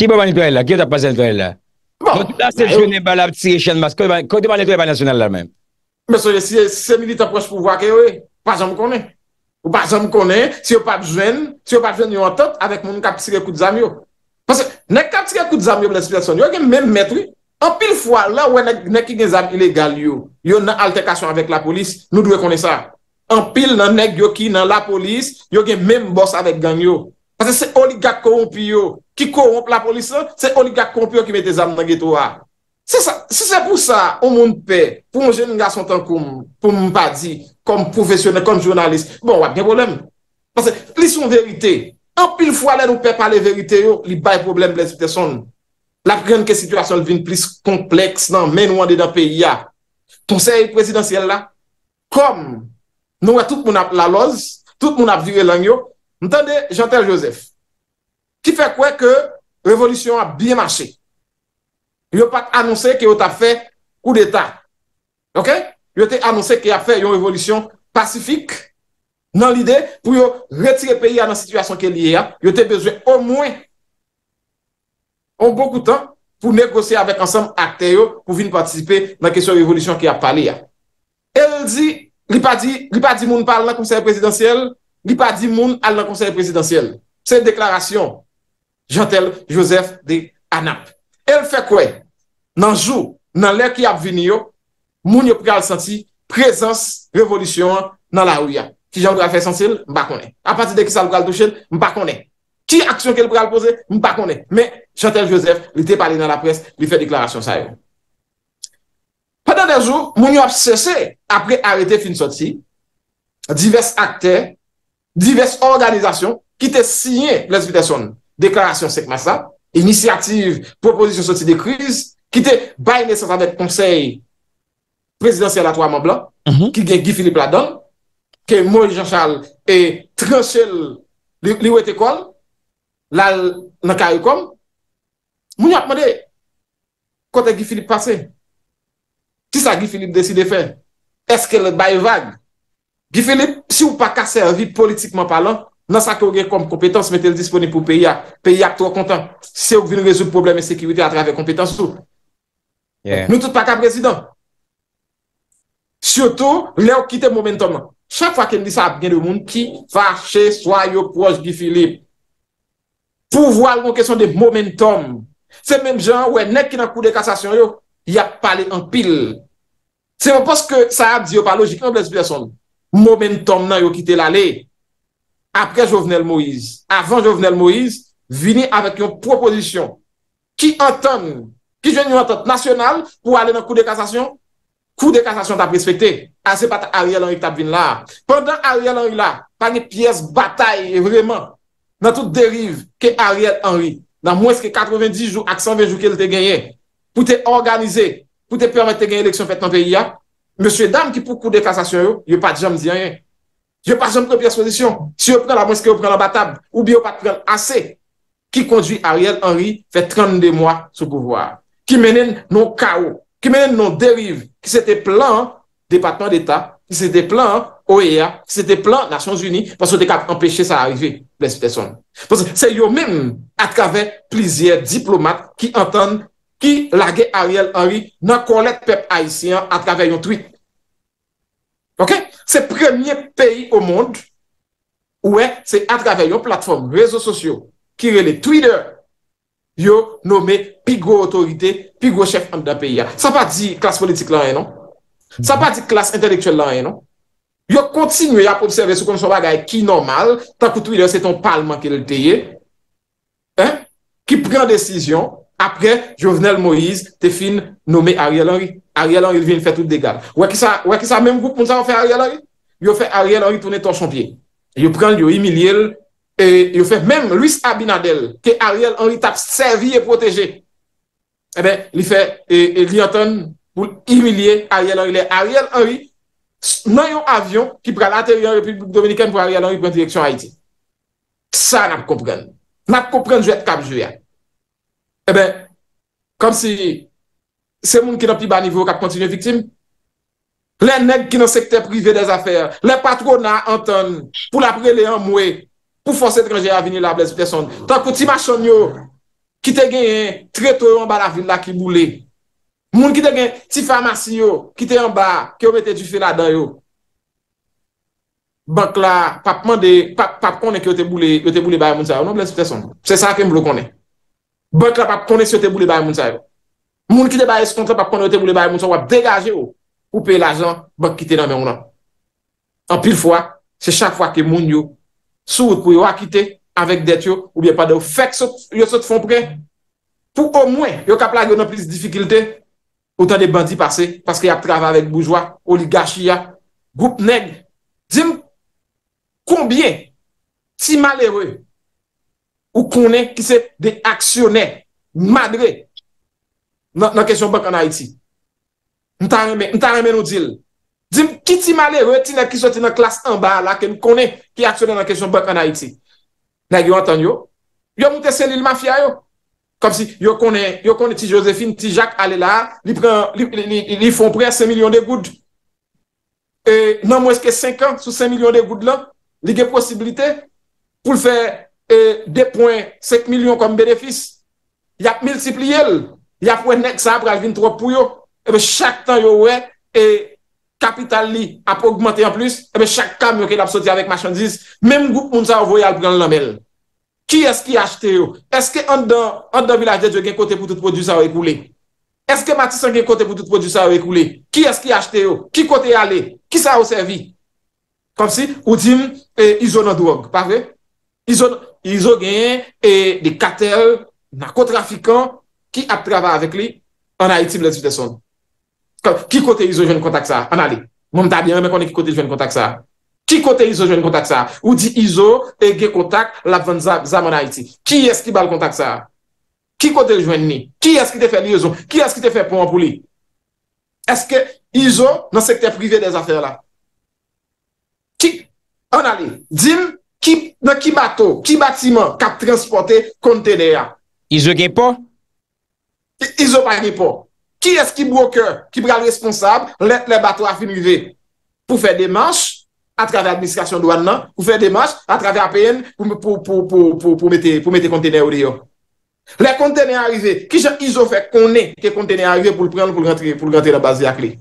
Ki wè pa netwaye la? Ki wè pa netwaye la? Bon. Kou te wè netwaye pa le nasyonal la mè? Mè sou jè, si se mili te proj pou wè akè wè, pa jè mou konè. Ou pa jè mou konè, si wè pa jè, si wè pa jè, yon an tot, avèk moun kap sire kout zami yo. Pasè, nè kap sire kout zami yo, moun ap netwaye la wè, moun ap netwaye la wè. An pil fwa, la wè nè ki gen zan ilégal yo, yo nan alterkasyon avèk la polis, nou dwe konè sa. An pil nan nèk yo ki nan la polis, yo gen mèm bòs avèk gang yo. Pase se oligak konp yo, ki konp la polis an, se oligak konp yo ki mè te zan nan geto a. Se se pou sa, ou moun pè, pou mwen jen nga son tan koum, pou mwen pa di, kom profesyonè, kom jounalist, bon wè gen bolèm. Pase, lisoun verite, an pil fwa lè nou pè palè verite yo, li bay problem blèz pè sonn. la priyon ke situasyon vin plis kompleks nan men ou an de dan peyi ya, ton seye presidansiyel la, kom nou a tout moun ap la loz, tout moun ap diwe lang yo, mtande, jante Joseph, ki fe kwe ke revolisyon a biye mache, yo pat anonsen ki yo ta fe kou de ta, yo te anonsen ki yo te fe yon revolisyon pasifik, nan lide pou yo retire peyi anan situasyon ke liye ya, yo te bezwe o mwen, On boku tan pou negose avèk ansem akte yo pou vin patisipe nan kesyon revolisyon ki ap pali ya. El di, li pa di moun pal la konseyre prezidentiyel, li pa di moun al la konseyre prezidentiyel. Se deklarasyon, jantel Joseph de Anap. El fe kwe nan jou, nan lè ki ap vini yo, moun yo pral santi prezans revolisyon nan la ou ya. Ki jan dral fe santi l, mba konen. A pati de ki sal pral douchen, mba konen. Ki aksyon ke l pou al pose, m pa kone. Me, Chantal Joseph, li te pali nan la pres, li fe deklarasyon sa yon. Padan de joun, moun yo ap se se apre arete fin soti, divers akte, divers organizasyon, ki te sinye ples vitasyon, deklarasyon sek massa, inisiyatif, proposisyon soti de kriz, ki te bayne sotan bet konsey prezidansyel atwa mamblan, mhm. ki gen Gifili Pladon, ke Mori Jean Charles e transel Liwet Ekole, la nan ka yu kom, moun ap mwade, kote Gifilip pase, ti sa Gifilip deside fe, eske le baye vague, Gifilip, si ou pa ka servi politikman palan, nan sa ke ou gen kom kompetans, metel disponib pou peyak, peyak tro kontan, se ou vin rezu probleme sekiwite a trave kompetans sou, nou tout pa ka prezident, siotou, le ou kite momentum, chakwa ken disa ap gen de moun, ki fache, soyo, kwoj, Gifilip, pou vo al kon kesyon de momentum. Se menm jan, wè nek ki nan kou de kassasyon yo, y ap pale an pil. Se wè poske sa ap di yo pa logik, an non, bles berson, momentum nan yo ki te lale, apre Jovenel Moïse, avan Jovenel Moïse, vini avèk yon proposisyon, ki an ton, ki jwen yon an ton, nasyonal, pou ale nan kou de kassasyon, kou de kassasyon ta prespekte, an ah, se pata Ariel Henry tab vin la. Pendan Ariel Henry la, pa ni piyes batay, evreman, nan tout derive ke Ariel Henry nan mweske 90 jou ak 120 jou ke l te genye, pou te organize pou te permette te genye leksyon fèt nan VIA msè dam ki pou koude kasa sè yo, yo pat jam di enyen yo pat jam kopye souzisyon, si yo pren la mweske yo pren la batab, ou bi yo pat pren ase ki kondwi Ariel Henry fèt 30 de mwa sou kouvoir ki menen nou kao, ki menen nou derive, ki se te plan Departement d'Etat, ki se te plan OEA, ki se te plan Nations Unies pou sote kap empèche sa arrivè ples pteson. Se yo men atrave plizier diplomat ki anten ki lage Ariel Henry nan kon let pep Haitien atrave yon tweet. Ok? Se premye peyi ou moun ouwe se atrave yon platform, rezo sosyo ki rele Twitter yo nome pigou otorite, pigou chef an da peyi. Sa pa di klas politik lan enon. Sa pa di klas intelektuel lan enon. yo kontinwe ya pou observe sou konso bagay ki normal, ta koutou ilè, se ton palman ke lè te ye, ki pren desisyon, apre Jovenel Moïse, te fin nome Ariel Henry, Ariel Henry vin fè tout degal. Ouè ki sa, ouè ki sa menm goup moun sa wè fè Ariel Henry? Yo fè Ariel Henry tounè ton chonpye. Yo pren yo imilè lè, yo fè menm Louis Abinadel, ke Ariel Henry tap servi e proteje. Eben, eh li fè, e li anton pou imilè Ariel Henry lè. Ariel Henry, nan yon avyon ki pre la teriyan republik dominiken pou a rialan yon point direksyon Haiti. Sa nan kompren. Nan kompren jwet kab jwya. E eh ben, kom si se moun ki nan pi ba nivou kap kontinye viktim, le neg ki nan sekte privé des afer, le patrona an ton pou la prele yon mwe, pou fos etranje avini la bles pteson. Tan kou ti machon yo, ki te genye, tre to yon bala vin la ki boule. Moun ki te gen ti farmasi yo, ki te yon bar, ki yo mette di fira dan yo. Bak la, pap konen ki yo te boule bayan moun sa yo, nou blen se te son. Se sa kem blo konen. Bak la, pap konen si yo te boule bayan moun sa yo. Moun ki te bayan si konen, pap konen si yo te boule bayan moun sa yo, wap degaje yo. Ou pe l ajan, bak ki te nan men ou nan. An pil fwa, se chak fwa ki moun yo, sou wakou yo a kite, avèk det yo, oubyè pa de ou. Fèk yon sot fon pou gen. Pou ou mwen, yo kap la yo nan plis difikilte. Ou tan de bandi pase, paske ya trava avèk boujwa, oligachia, goup neg. Dime, konbien ti malèwe ou konè ki se de aksyonè madre nan kesyon BOK an Haiti? Mta remè nou dil. Dime, ki ti malèwe ti nan kisoti nan klas an ba la ke nou konè ki aksyonè nan kesyon BOK an Haiti? Neg yo an tan yo. Yo mwote sen li l mafya yo. Kom si yo kone ti Josephine, ti Jacques, ale la, li fon pre 5 milyon de goud. Nan mweske 50 sou 5 milyon de goud la, li gen posibilite pou l fè 2.5 milyon kom benefis. Yap multipli el, yap wè nèk sa pral vin trò pou yo. Ebe chak tan yo wè, kapital li ap augmentè an plus, ebe chak tan yo kèd ap soti avèk machandise. Mèm gout moun sa avoyal pran lomèl. Ki eski achte yo? Eske andan, andan bilajet yo gen kote pou tout pou du sa ou ekou li? Eske matisan gen kote pou tout pou du sa ou ekou li? Ki eski achte yo? Ki kote ale? Ki sa ou servi? Kom si, ou tim, e, izo nan dwag, pa ve? Izo, izo gen, e, di katel, nako trafikan, ki ap trava avek li, anay tim lesi de son. Kom, ki kote izo jwen kontak sa? Anale, moun tabi an, men konen ki kote jwen kontak sa? Ki kote izo jwen kontak sa a? Ou di izo e ge kontak la van zamana iti? Ki eski bal kontak sa a? Ki kote jwen ni? Ki eski te fe li ozon? Ki eski te fe pou an pou li? Eske izo nan sekte prive de zafere la? Ki an ali? Dime, ki bato, ki bati man ka transporte konte de a? Izo gen pou? Izo pa gen pou. Ki eski broker ki bral responsable le bato a finive? Pou fe de manche, Non? a travè administrasyon douan nan, pou fè demans, a travè APN, pou mette kontene ou di yo. Le kontene a rive, ki jen izo fè konen, ki kontene a rive pou l prèn, pou l rentre, pou l rentre la base di akli.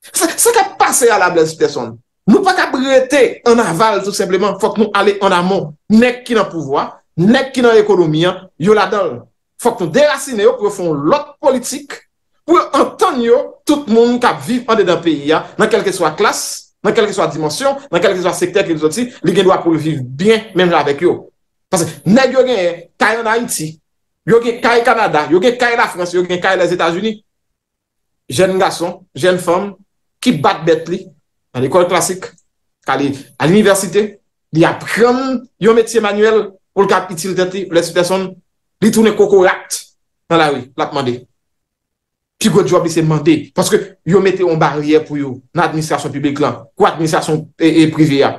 Se ka pase a la blèz pe son, nou pa ka brete an aval tout sepleman, fòk nou ale an amon, nek ki nan pouvoi, nek ki nan ekonomi, yo la don. Fòk nou derasine yo pou fòn lot politik, pou yo an ton yo, tout moun kap viv an de dan peyi ya, nan kelke swa klas, nan kelke swa dimensyon, nan kelke swa sekter ki nou soti, li gen dwa pou li viv bien, menm la vek yo. Pase, net yo gen e, kaya nan Haiti, yo gen kaya Kanada, yo gen kaya la Frans, yo gen kaya les Etats-Unis, jen nga son, jen fom, ki bat bet li, nan ekol klasik, ka li an l'universite, li aprem yo metye manuel, ou l'kapitil tanti, ou l'espe son, li toune koko rat, nan la wi, la pman de. Ki gote job li se mante. Paske yo mette yon barriye pou yo nan administrasyon publik lan. Kwa administrasyon e, e privi ya.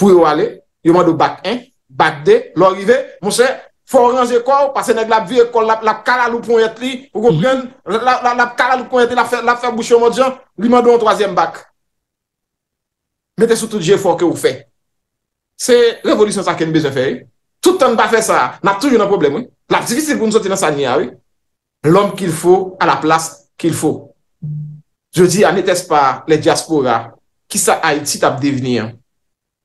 Pou yo ale, yo mandou bak 1, bak 2, lor ive, monsen, fò range kò, pasen e glap vi ekol, lap kalalou pou yot li, lop kalalou pou yot li, lap fè bouchè mò diyan, li mandou yon 3è bak. Mette sou tout jè fò kè ou fè. Se revolusyon sa kè ni bezè fè, tout an ba fè sa, nap tou yon nan problem, lap zivisè kò nou sote nan sa nyare, L'om kil fwo, a la plas kil fwo. Je di a netes pa le diaspora ki sa haitit ap devini an.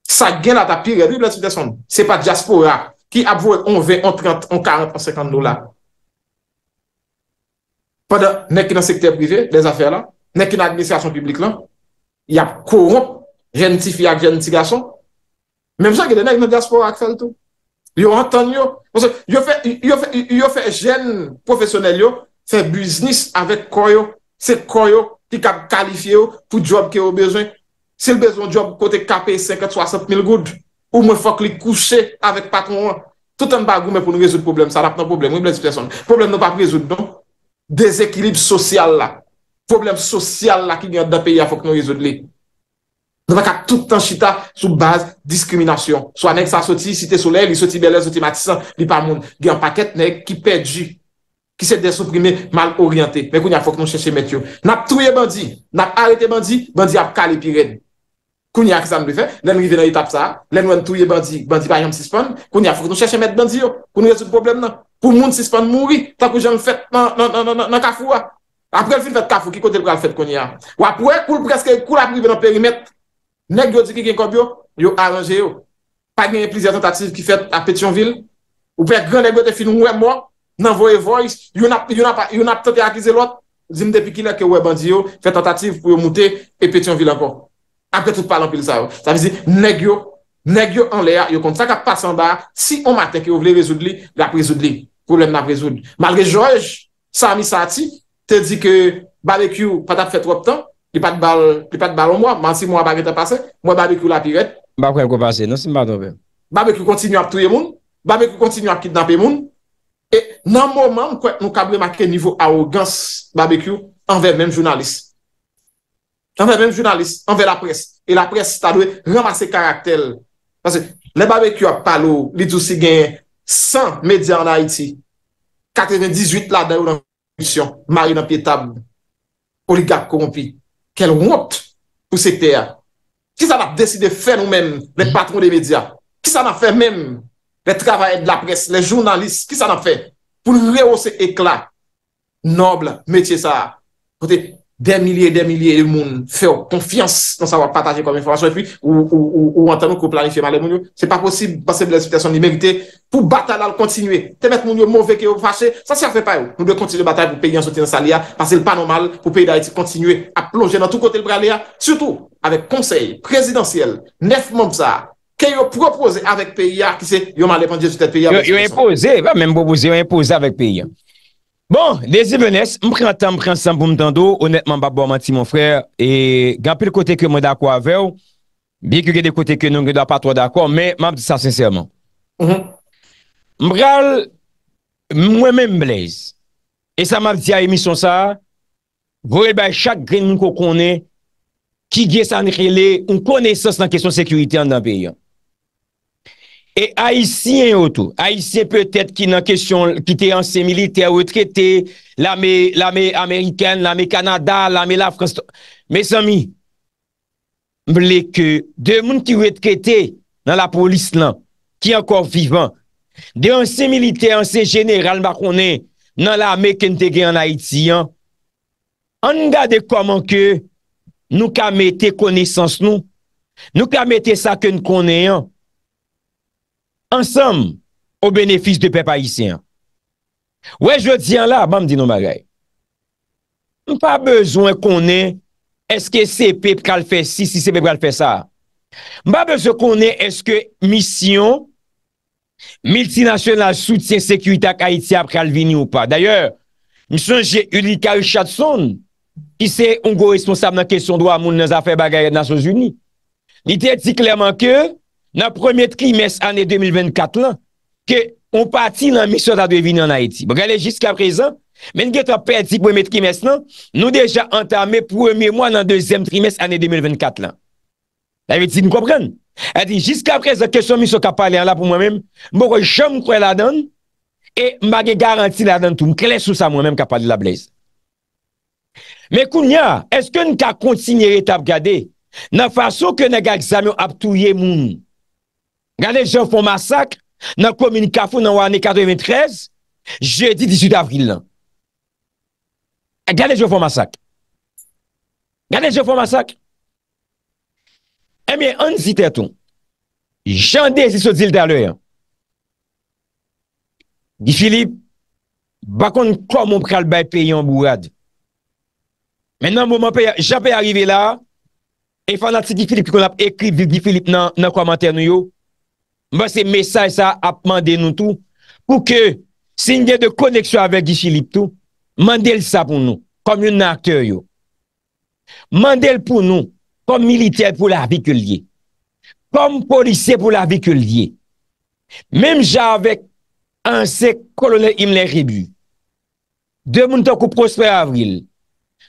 Sa gen atapire, ri blan si deson, se pa diaspora ki ap vwe 11, 20, 11, 40, 11, 50 lola. Pada, nek ki nan sekte prive, des afer lan, nek ki nan administrasyon publik lan, yap koron, genitifi ak genitikasyon, menm sa ki de nek nan diaspora ak fel tou. Yo anton yo, yo fè gen profesyonel yo, fè biznis avèk koyo, se koyo ki kap kalifiye yo pou job ki yo bezwen. Se l bezwen job kote kapè 50-60 mil goud, ou mwen fòk li kouchè avèk pat mwen, tout an bagou mè pou nou yézout problem, sa rap nan problem, mwen blèzit lè son. Problem nou pa pou yézout don, dezekilib sosyal la, problem sosyal la ki gen da peyi a fòk nou yézout li. Nwa ka tout an chita sou base diskriminasyon. So anèk sa soti, sitè sou lè, li soti belè, soti matisan, li pa moun. Gè an pakèt nèk ki pèdjè, ki sè de souprimè mal oryantè. Mè koun ya fòk nou chèche mèt yo. Nap trouye bandi, nap arète bandi, bandi ap kalipiren. Koun ya kè sa mbè fè, lèm rive nan itap sa, lèm wèn trouye bandi, bandi pa yon sispon, koun ya fòk nou chèche mèt bandi yo, koun nou yè sou problem nan. Pou moun sispon mouri, tan kou jèm fèt nan kafou a. Aprel fèt kaf Nèk yo di ki gen kob yo, yo aranje yo. Pagnè yon plizè tentative ki fèt a Petionville, ou pèk gran nèk yo te fin nou wè mò, nan voye voye, yon ap tante akize lòt, zim depi ki lè ke wè bandi yo, fèt tentative pou yo moutè e Petionville anpò. Anpè tout palan pil sa yo. Sa vi zi, nèk yo, nèk yo an lè ya, yo kontak ap pasan da, si on maten ki yo vle rezoud li, gap rezoud li. Problem nap rezoud. Malge George, sa amisati, te di ke barik yo patan fèt wè ptan, li pat balon mwa, mwansi mwa baget apase, mwen babeku la piret. Mwansi mwa baget apase, mwansi non mwa baget apase. Babeku kontinu ap touye moun, babeku kontinu ap kidnapye moun, e nan mwaman mwen kwen nou kabwe makre nivou a ou gans babeku anve mwen jounalist. Anve mwen jounalist, anve la pres, e la pres ta dwe ramase karaktel. Pase, le babeku ap palou, li djousi genye 100 medya an Haiti, 98 lade ou nan mission, marie nan piye tabou, oligak komopi, kel wot pou se ter. Ki sa nan deside fè nou men le patron de media? Ki sa nan fè men le travayè de la presse, le jounaliste? Ki sa nan fè pou nou le ou se eklat? Noble metye sa. De milye, de milye moun fè ou konfians nan sa wap pataje konm informasyon. E pi ou an tan nou kou planifye male moun yo. Se pa posib passem de la situasyon ni merite pou batal al kontinue. Te met moun yo mouve ke yo fache, sa se a fè pa yo. Moun de kontinu batal pou peyi an soti nan sa liya. Pase l pa normal pou peyi da iti kontinue a plonje nan tou kote l brale ya. Soutou, avek konsey, prezidansyel, nef moun sa, ke yo propoze avek peyi ya. Ki se, yo male pandye sou tete peyi ya. Yo impoze, yo mèm boboze, yo impoze avek peyi ya. Bon, desi benes, m prentan m prensan pou m tendo, honetman m pa bo a mati mon frèr, e gampil kote ke mwen dako avew, biye ki ge de kote ke nou, ge dwa patro dako, men, m ap di sa sensèrman. M mhm. pral, mwen men m blez, e sa m ap di a emisyon sa, gorel bay chak gren moun ko kone, ki ge sa anrele, m kone sens nan kesyon sekurite an dan pe yon. E a isi yon ou tou, a isi pe tèt ki nan kesyon ki te ansi milite ou e trete, la me Ameriken, la me Kanada, la me la Frans, me sami, mble ke, de moun ki ou e trete nan la polis lan, ki ankor vivan, de ansi milite ansi jeneral makone nan la me kentege an Haiti an, an nga de koman ke nou ka mette kone sans nou, nou ka mette saken kone an, ansam, ou benefis de pepe Haitien. Ou e jodi an la, ba m di nou bagay. M pa bezwen konen, eske se pepe kal fe si, si se pepe kal fe sa. M pa bezwen konen, eske misyon, multinasyonal soutien sekuitak Haiti ap kal vini ou pa. D'ayor, misyon je yu li ka u chadson, ki se un go responsab nan kesyon do a moun nan zafè bagay nan Sosuni. Ni te di klerman ke, nan premye trimes ane 2024 lan, ke ou pati nan misyon da devine an a eti. Bo gale, jiska prezan, men gen ta pe eti premye trimes lan, nou deja antame premye mwa nan dezem trimes ane 2024 lan. A veti, nou kopren. A di, jiska prezan, kesyon misyon ka pale an la pou mwen men, mbo rejom kwe la dan, e magi garanti la dan toum, krele sou sa mwen men ka pale la blez. Men kounya, eske nou ka kontinye retape gade, nan faso ke nou gage zamyon ap touye moun, Gade jè ou fò massak nan komini kafou nan wane 93, jè di 18 avril lan. Gade jè ou fò massak. Gade jè ou fò massak. E mi an zi tè ton. Jan de zi sou zil dè alè. Di Filip, bakon kwa moun pral bay pe yon mou ad. Men nan moun moun pe, jè pe yon arrive la, e fè nan ti di Filip ki kon ap ekri di Filip nan kwa mater nou yo, Mba se mesaj sa ap mande nou tou, pou ke sinye de koneksyon avèk di Chilip tou, mandel sa pou nou, kom yon narker yo. Mandel pou nou, kom militer pou la vikulye. Kom polisye pou la vikulye. Mem javèk ansè kolonè im lè ribu. De moun to kou prospè avril,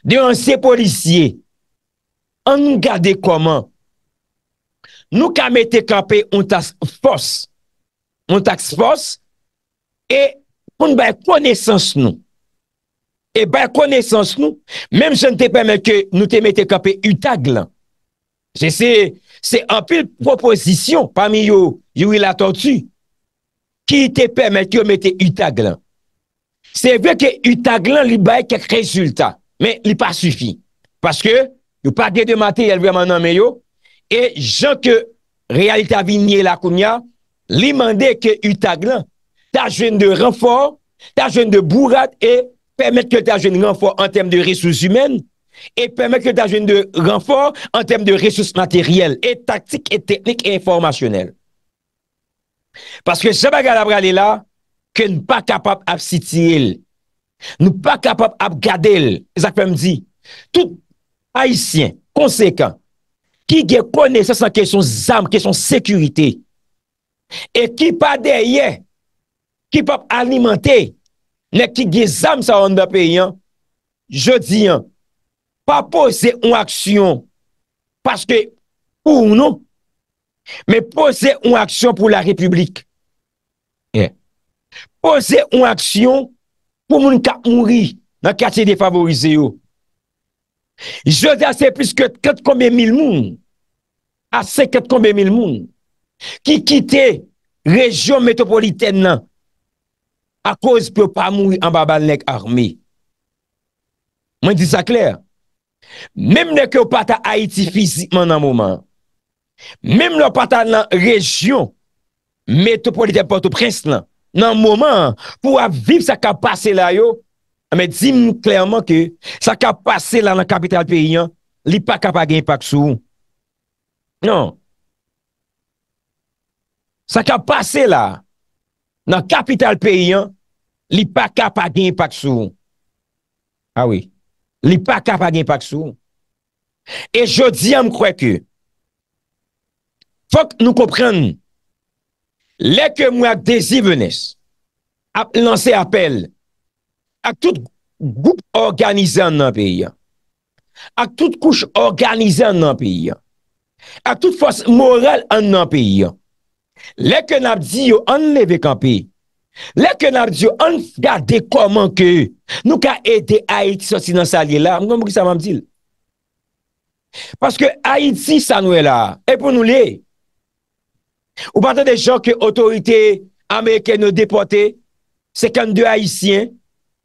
de ansè polisye, an nou gade koman Nou ka mette kapè yon taks fòs. Yon taks fòs. E, pou nou bay kone sans nou. E bay kone sans nou. Mem jen te pèmèkè nou te mette kapè yon tak lan. Se se, se anpil proposition, pami yon, yon yon lato tu, ki te pèmèkè yon mette yon tak lan. Se ve ke yon tak lan li bay kek rezultat. Men, li pa sufi. Paske, yon pa gè de matè yon vèman nan meyo, E jan ke realita vi nye la kounya, li mande ke utak lan, ta jwen de renfor, ta jwen de bourad, e pwemet ke ta jwen de renfor an tem de resous humen, e pwemet ke ta jwen de renfor an tem de resous materyel, e taktik, et teknik, et informasyonel. Paske se baga la brale la, ke nou pa kapap ap siti il, nou pa kapap ap gade il, e zakpem di, tout haisyen, konsekant, ki gen kone se san kesyon zanm, kesyon sekurite, e ki pa deye, ki pap alimentè, ne ki gen zanm sa an da peyen, je diyen, pa pose un aksyon, paske pou ou nou, me pose un aksyon pou la republik, pose un aksyon, pou moun ka moun ri, nan kate defavorize yo, Je de ase plus ke ket kombe mil moun, ase ket kombe mil moun, ki kite rejyon metropoliten nan, a koz pou yo pa mou yon babal nek armi. Mwen di sa kler, mem nek yo pata Haiti fizikman nan mouman, mem nou pata nan rejyon metropoliten Port-au-Prince nan, nan mouman pou yo vip sa kapase la yo, Ame non. ah di m nou klerman ke, sa ka pase la nan kapital peyi an, li pa ka pa gen pak sou. Non. Sa ka pase la, nan kapital peyi an, li pa ka pa gen pak sou. Awi. Li pa ka pa gen pak sou. E jodi an m kwe ke, fok nou kopren, le ke mou ak dezi venes, ap lanse apel, ak tout goup organize an nan peyi an, ak tout kouch organize an nan peyi an, ak tout fos moral an nan peyi an, leke nabdi yo an nevek an peyi, leke nabdi yo an fgade koman ke, nou ka ede Haiti sotinan salye la, mnou mwou ki sa mam dil. Paske Haiti sanwe la, epon nou le, ou bata de jok yo otorite Amerike nou depote, sekande de Haitien,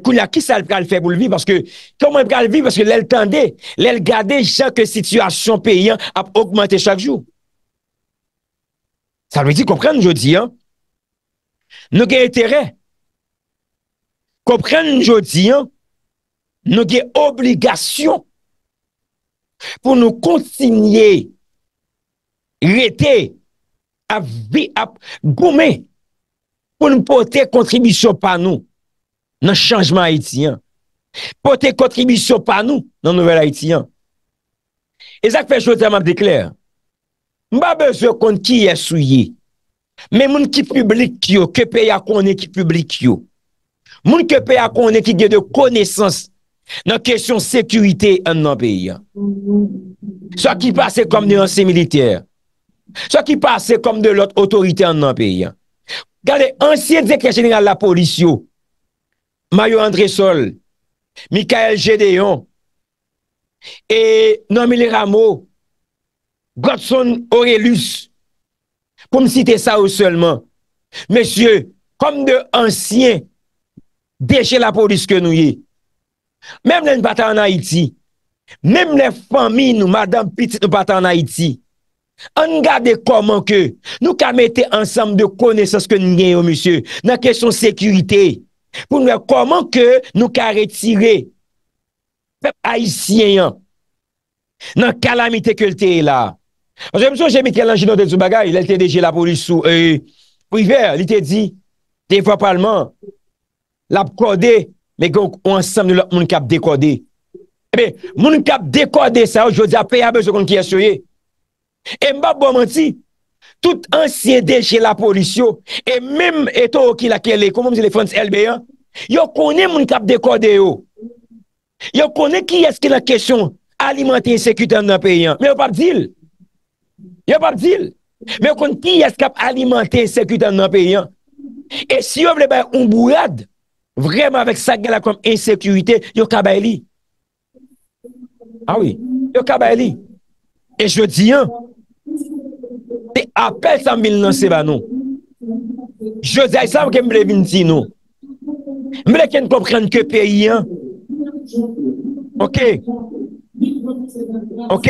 Kou la ki sa al pral feboul vi Kou mwen pral vi Lèl kande, lèl gade Chakè situasyon pe yon Ap augmente chakjou Sa lwè di kompren nou jodi Nou gen etere Kompren nou jodi Nou gen obligasyon Pou nou kontinye Rete Ap vi ap goume Pou nou potè Kontribisyon pa nou nan chanjman haitiyan, pote kontribisyon pa nou, nan nouvel haitiyan. E zak fè chotèman dekler, mba bezè kont ki yè sou yè, mè moun ki publik yo, kepe ya konè ki publik yo, moun kepe ya konè ki gè de konesans, nan kesyon sekurite an nan peyyan. Sò ki pase kom de ansè militer, sò ki pase kom de lot otorite an nan peyyan. Gade ansè dekè genè la polisyon, Mario Andresol, Mikael Gedeon, et Nomi Liramo, Godson Aurelus, pou m site sa ou seulement, mesye, kom de ansyen, deche la pou diske nou ye. Mem lè n'bata an Haiti, mem lè fami nou madame piti n'bata an Haiti, an n'gade koman ke, nou kamete ansam de kone saske nou genyo, nan kesyon sekurite, Poun wè, e koman ke nou ka retire? Fèp a yisi yen yon. Nan kalam ite ke lte yi la. Anse msou jemi telan jino de zou bagay, lè lte deje la pou lissou. Euh, pou yi fè, lite di, te fwa palman, la pou kode, mè gè ou ansem nou lò moun kap de kode. Eh moun kap de kode sa yo, jodi ap fè yabe zokon ki yasoye. E mbap bo manti. tout ansyede che la polisyon, e mem eto o ki la kele, konvom zile fons el beyan, yo kone moun kap de kode yo, yo kone ki eske la kesyon, alimante ensekuitan nan peyan, men yo pap zil, men yo kone ki eskap alimante ensekuitan nan peyan, e si yo vle bayan ou mbouyad, vreman vek sa gela kom ensekuitan, yo kaba eli, awi, ah yo kaba eli, e jodi an, Te apel sa m bil nan se ba nou. Je zay sa m ke m ble vin zin nou. M le ken kompren ke peyi an. Ok. Ok.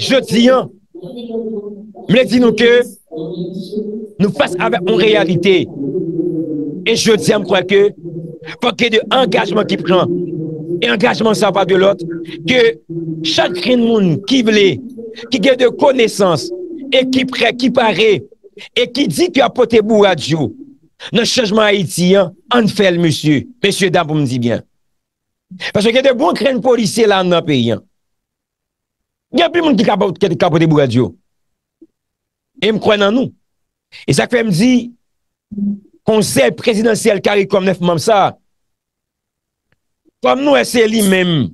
Je zi an. M le zin nou ke nou fase ave m realite. E je zi an m kwa ke fwa ke de angajman ki pran. E angajman sa pa de lot. Ke chakrin moun ki vle ki vle. Ki gen de konesans E ki pre, ki pare E ki di ki apote bou adyo Non chanjman Haiti an An fel monsye, monsye dapou mdi bien Pase gen de bon kren polise La nan pe yan Gen pli moun ki kapote bou adyo E m kwen nan nou E sak fe m di Konsey presidansyel Kari kom nef mamsa Kom nou ese li men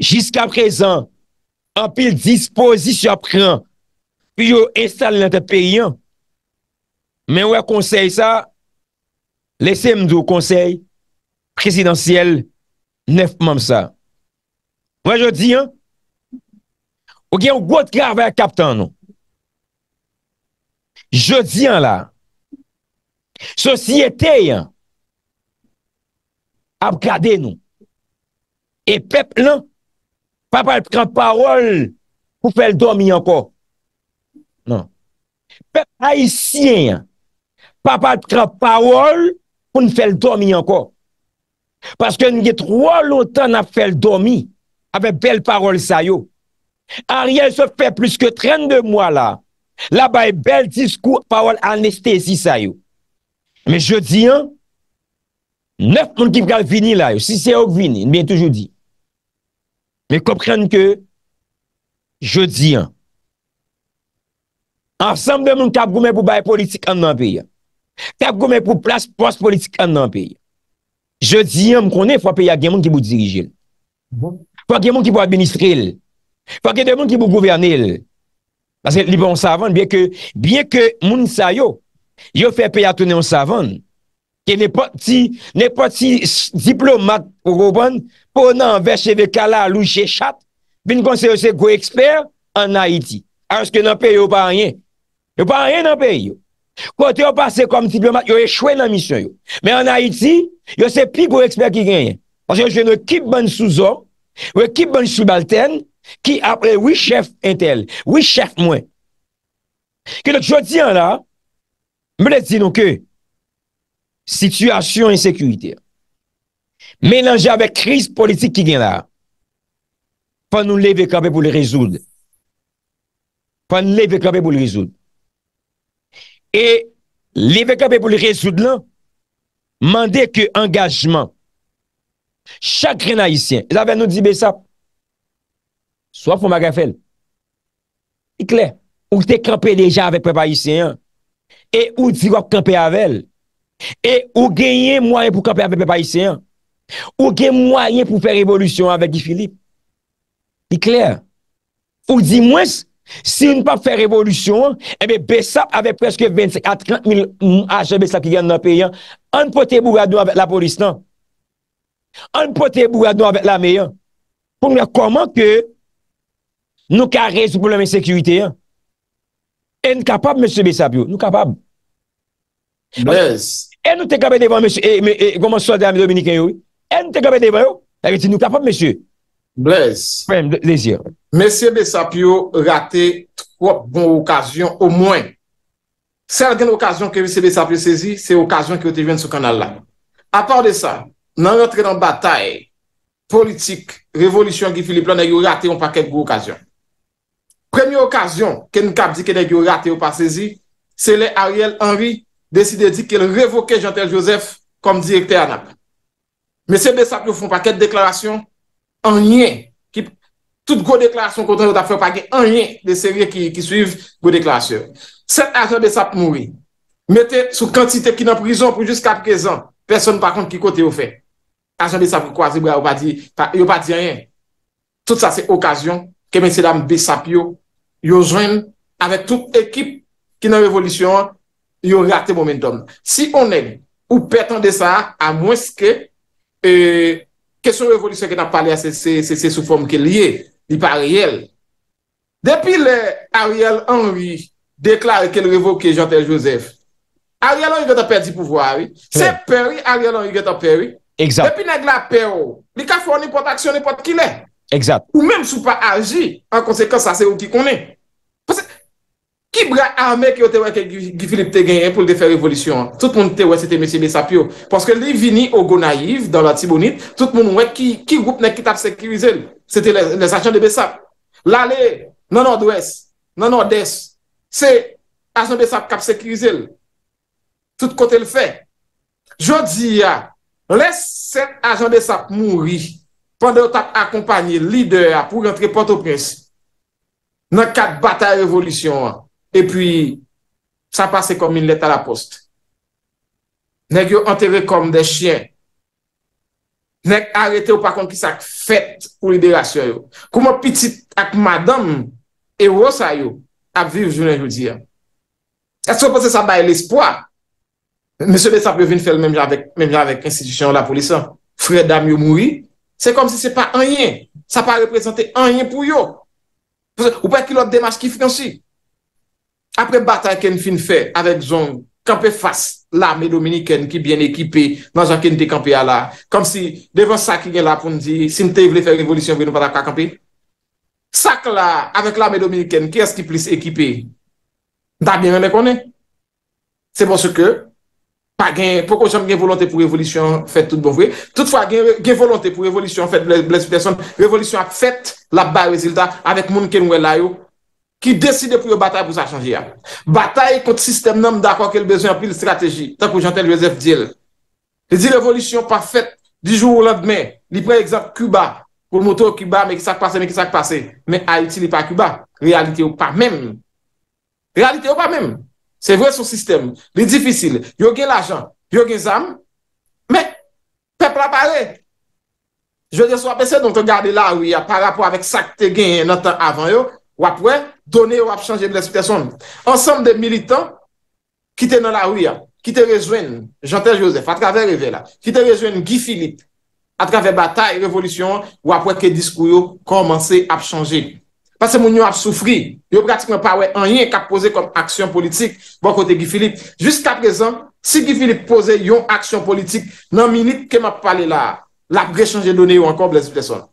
Jiska prezan apil dispozisyon pran, pi yo estal nan te peyi an, men wè konsey sa, lesè mdou konsey, presidansyel, nef mam sa. Wè jodi an, wè gen wot kravè kap tan nou. Jodi an la, sosyete an, ap kade nou, e pep lan, Papa et krap parol pou fèl domi anko. Nan. Pe pa y siyen. Papa et krap parol pou n fèl domi anko. Paske n ge tro lontan an fèl domi. Awe bel parol sa yo. Arye se fè plus ke tren de mwa la. Laba e bel diskou parol anestesi sa yo. Me je di an. Nef moun ki vkal vini la yo. Si se ok vini, ne ben toujou di. Me kopren ke, je diyan. Ensemble moun tab gome pou bay politik an nan pey. Tab gome pou plas post politik an nan pey. Je diyan m konen fwa pey a gen moun ki bou dirijil. Fwa gen moun ki bou administril. Fwa gen moun ki bou gouvernil. Basen li bon, bon savon, bien ke moun sa yo, yo fwe pey a tounen on savon. e ne pot ti diplomat pou koupan, pou nan vese ve kalal ou jeshat, bin konsen yo se kou ekspert an Haiti. Arske nan pe yo pa an yen. Yo pa an yen nan pe yo. Kote yo pase kom diplomat, yo e chwe nan misyon yo. Men an Haiti, yo se pi kou ekspert ki genyen. Ponsen yo jen yo kip ban souzo, yo kip ban sou balten, ki apre wichef entel, wichef mwen. Kèdok choti an la, mwen le di nou kè, Sityasyon en sekurite. Menanje avek kriz politik ki gen la. Pan nou leve krepe pou le rezoud. Pan leve krepe pou le rezoud. E leve krepe pou le rezoud lan, mande ke angajman. Chakren ha isyen. E la ven nou dibe sa. So ap foun magafel. Ikle. Ou te krepe deja avek pe pa isyen. E ou diwa krepe havel. E ou genye mwanyen pou kapè apè païsè an. Ou genye mwanyen pou fè revolusyon anvek di Filip. Di kler. Ou di mwens, si ou n pa fè revolusyon anvek eh Besap avek preske 25-30 mil aje Besap ki gen nan pey an. An potè bou gado anvek la polis nan. An potè bou gado anvek la mey an. Pon mwen koman ke nou ka rez ou probleme sekurite an. En kapab mwen se Besap yo. Nou kapab. Blez. E nou te kabe devan, monsi, e goman so de Ami Dominika yoi? E nou te kabe devan yoi? E vitin nou kapop, monsi? Blaise. Preme, lezir. Monsi, besap yo rate trop bon okasyon, ou mwen. Sergen okasyon ke visi besap yo sezi, se okasyon ki yo te ven sou kanal la. A part de sa, nan rentre nan batay, politik, revolisyon ki fili plan, yo rate yon paket yo okasyon. Premi okasyon, ke nou kap dike de yo rate yo pa sezi, se le Ariel Henry desi dedik el revoke Jantel Joseph kom direkter an ap. Mese Besap yo fon pa ket deklarasyon an yen, tout go deklarasyon konten yo ta fon pa gen an yen de serye ki suiv go deklarasyon. Set Arjan Besap mouri, mette sou kantite ki nan prizon pou jis 4-15 ans, person pa kont ki kote yo fe. Arjan Besap kwa zebou ya yo pa di enyen. Tout sa se okasyon ke Mese Dam Besap yo yo zwen avè tout ekip ki nan revolisyon an yo rate momentum. Si onen ou petande sa a mweske, ke sou revolusyon ke nan pale a se se se se sou form ke liye, di pa Ariel, depi le Ariel Henry deklare ke l revoke Jean-Thierre Joseph, Ariel Henry geta perdi pouvoi, se peri Ariel Henry geta peri, depi neg la peri, li ka fwo nipot aksyon nipot ki le, ou menm sou pa aji, an konsekans sa se ou ki konen. Ki bra amè ki yo te wè ke Gifilip Tegayen pou l de fè revolution? Tout moun te wè se te M. Bessapio. Paske li vini o go naiv, dan la tibounit, tout moun wè ki goup nè ki tap sekirizèl. Se te les ajan de Bessap. La lè, nan an dwes, nan an des, se ajan Bessap kap sekirizèl. Tout kote l fè. Jodi ya, lè se ajan Bessap mouri, pandè yo tap akompanyi lidea pou rentre pote ou pres. Nan kat bata revolution an. E pi, sa pase kom in leta la poste. Nèk yo anterve kom de chien. Nèk arete ou pa kon ki sak fèt ou liderasyon yo. Kouman piti ak madam e wosa yo ap viv jounen joudiyan. E so pose sa bay l'espoi. Mesebe sa pe vin fèl mèm jan avèk institisyon la polisan. Frèd dam yo mouri. Se kom se se pa anyen. Sa pa represente anyen pou yo. Ou pa ek ki lot demas ki fèk ansi. apre bata ken fin fè avek zon kampè fas la me dominiken ki bien ekipè nan zon ken dekampè ala. Kamp si devan sa ki gen la pou n'di si mte y vle fè revolution vle nou pa la kakampè. Sak la avek la me dominiken kè y as ki plis ekipè da bie menè konè. Se bon se ke poko chan gen volante pou revolution fè tout bon vwe. Toutfwa gen volante pou revolution fè blèz revolution ap fèt la ba rezilda avek moun ken wè layo Ki deside pou yo bataye pou sa chanjia. Bataye konti sistem nanm da kwa ke lbezwen apil strategi. Ta pou jante lwesef diel. Li di revolution pafet. Di jou ou landme. Li pre ekzak Cuba. Pou lmoto Cuba, mek sa kpase, mek sa kpase. Mek Haiti li pa Cuba. Realite ou pa mem. Realite ou pa mem. Se vwe sou sistem. Li difisil. Yo gen la jan. Yo gen zam. Me, pep la pare. Je de sou apese don te gade la ou ya pa rapo avek sa kte gen yon nan tan avan yo. Ou apwè, donè ou ap chanje blèzèp lèsonn. Ensemble de militant, ki te nan la ouya, ki te rejwen, jante Joseph, a travè revè la, ki te rejwen Guy Philippe, a travè batay, revolisyon, ou apwè ke diskou yo, komanse ap chanje. Pase moun yo ap soufri, yo pratikman pa wè anyen ka pose kom aksyon politik bon kote Guy Philippe. Jusk ap rezan, si Guy Philippe pose yon aksyon politik, nan minute ke map pale la, la prechanje donè ou ankon blèzèp lèsonn.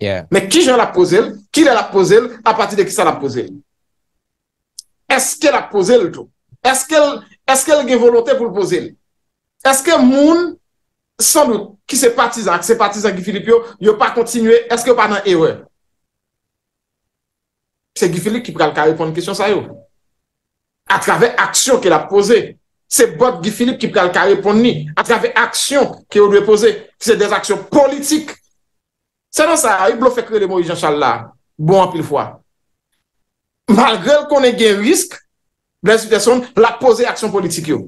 Mè ki jen la pose l, ki lè la pose l, a pati de ki sa la pose l. Eske la pose l loutou? Eske l gen volontè pou l pose l? Eske moun, san lout, ki se patizan, ki se patizan Gifilip yo, yo pa kontinue, eske yo pa nan ewe? Se Gifilip ki pral ka repon n kèsyon sa yo? A travè aksyon ke la pose, se bot Gifilip ki pral ka repon ni, a travè aksyon ke yo dwe pose, se dè aksyon politik. Se nan sa, yi blo fè kre de mou yi janshal la, bon apil fwa. Malgrèl konè gen risk, blè sute son, la pose aksyon politik yo.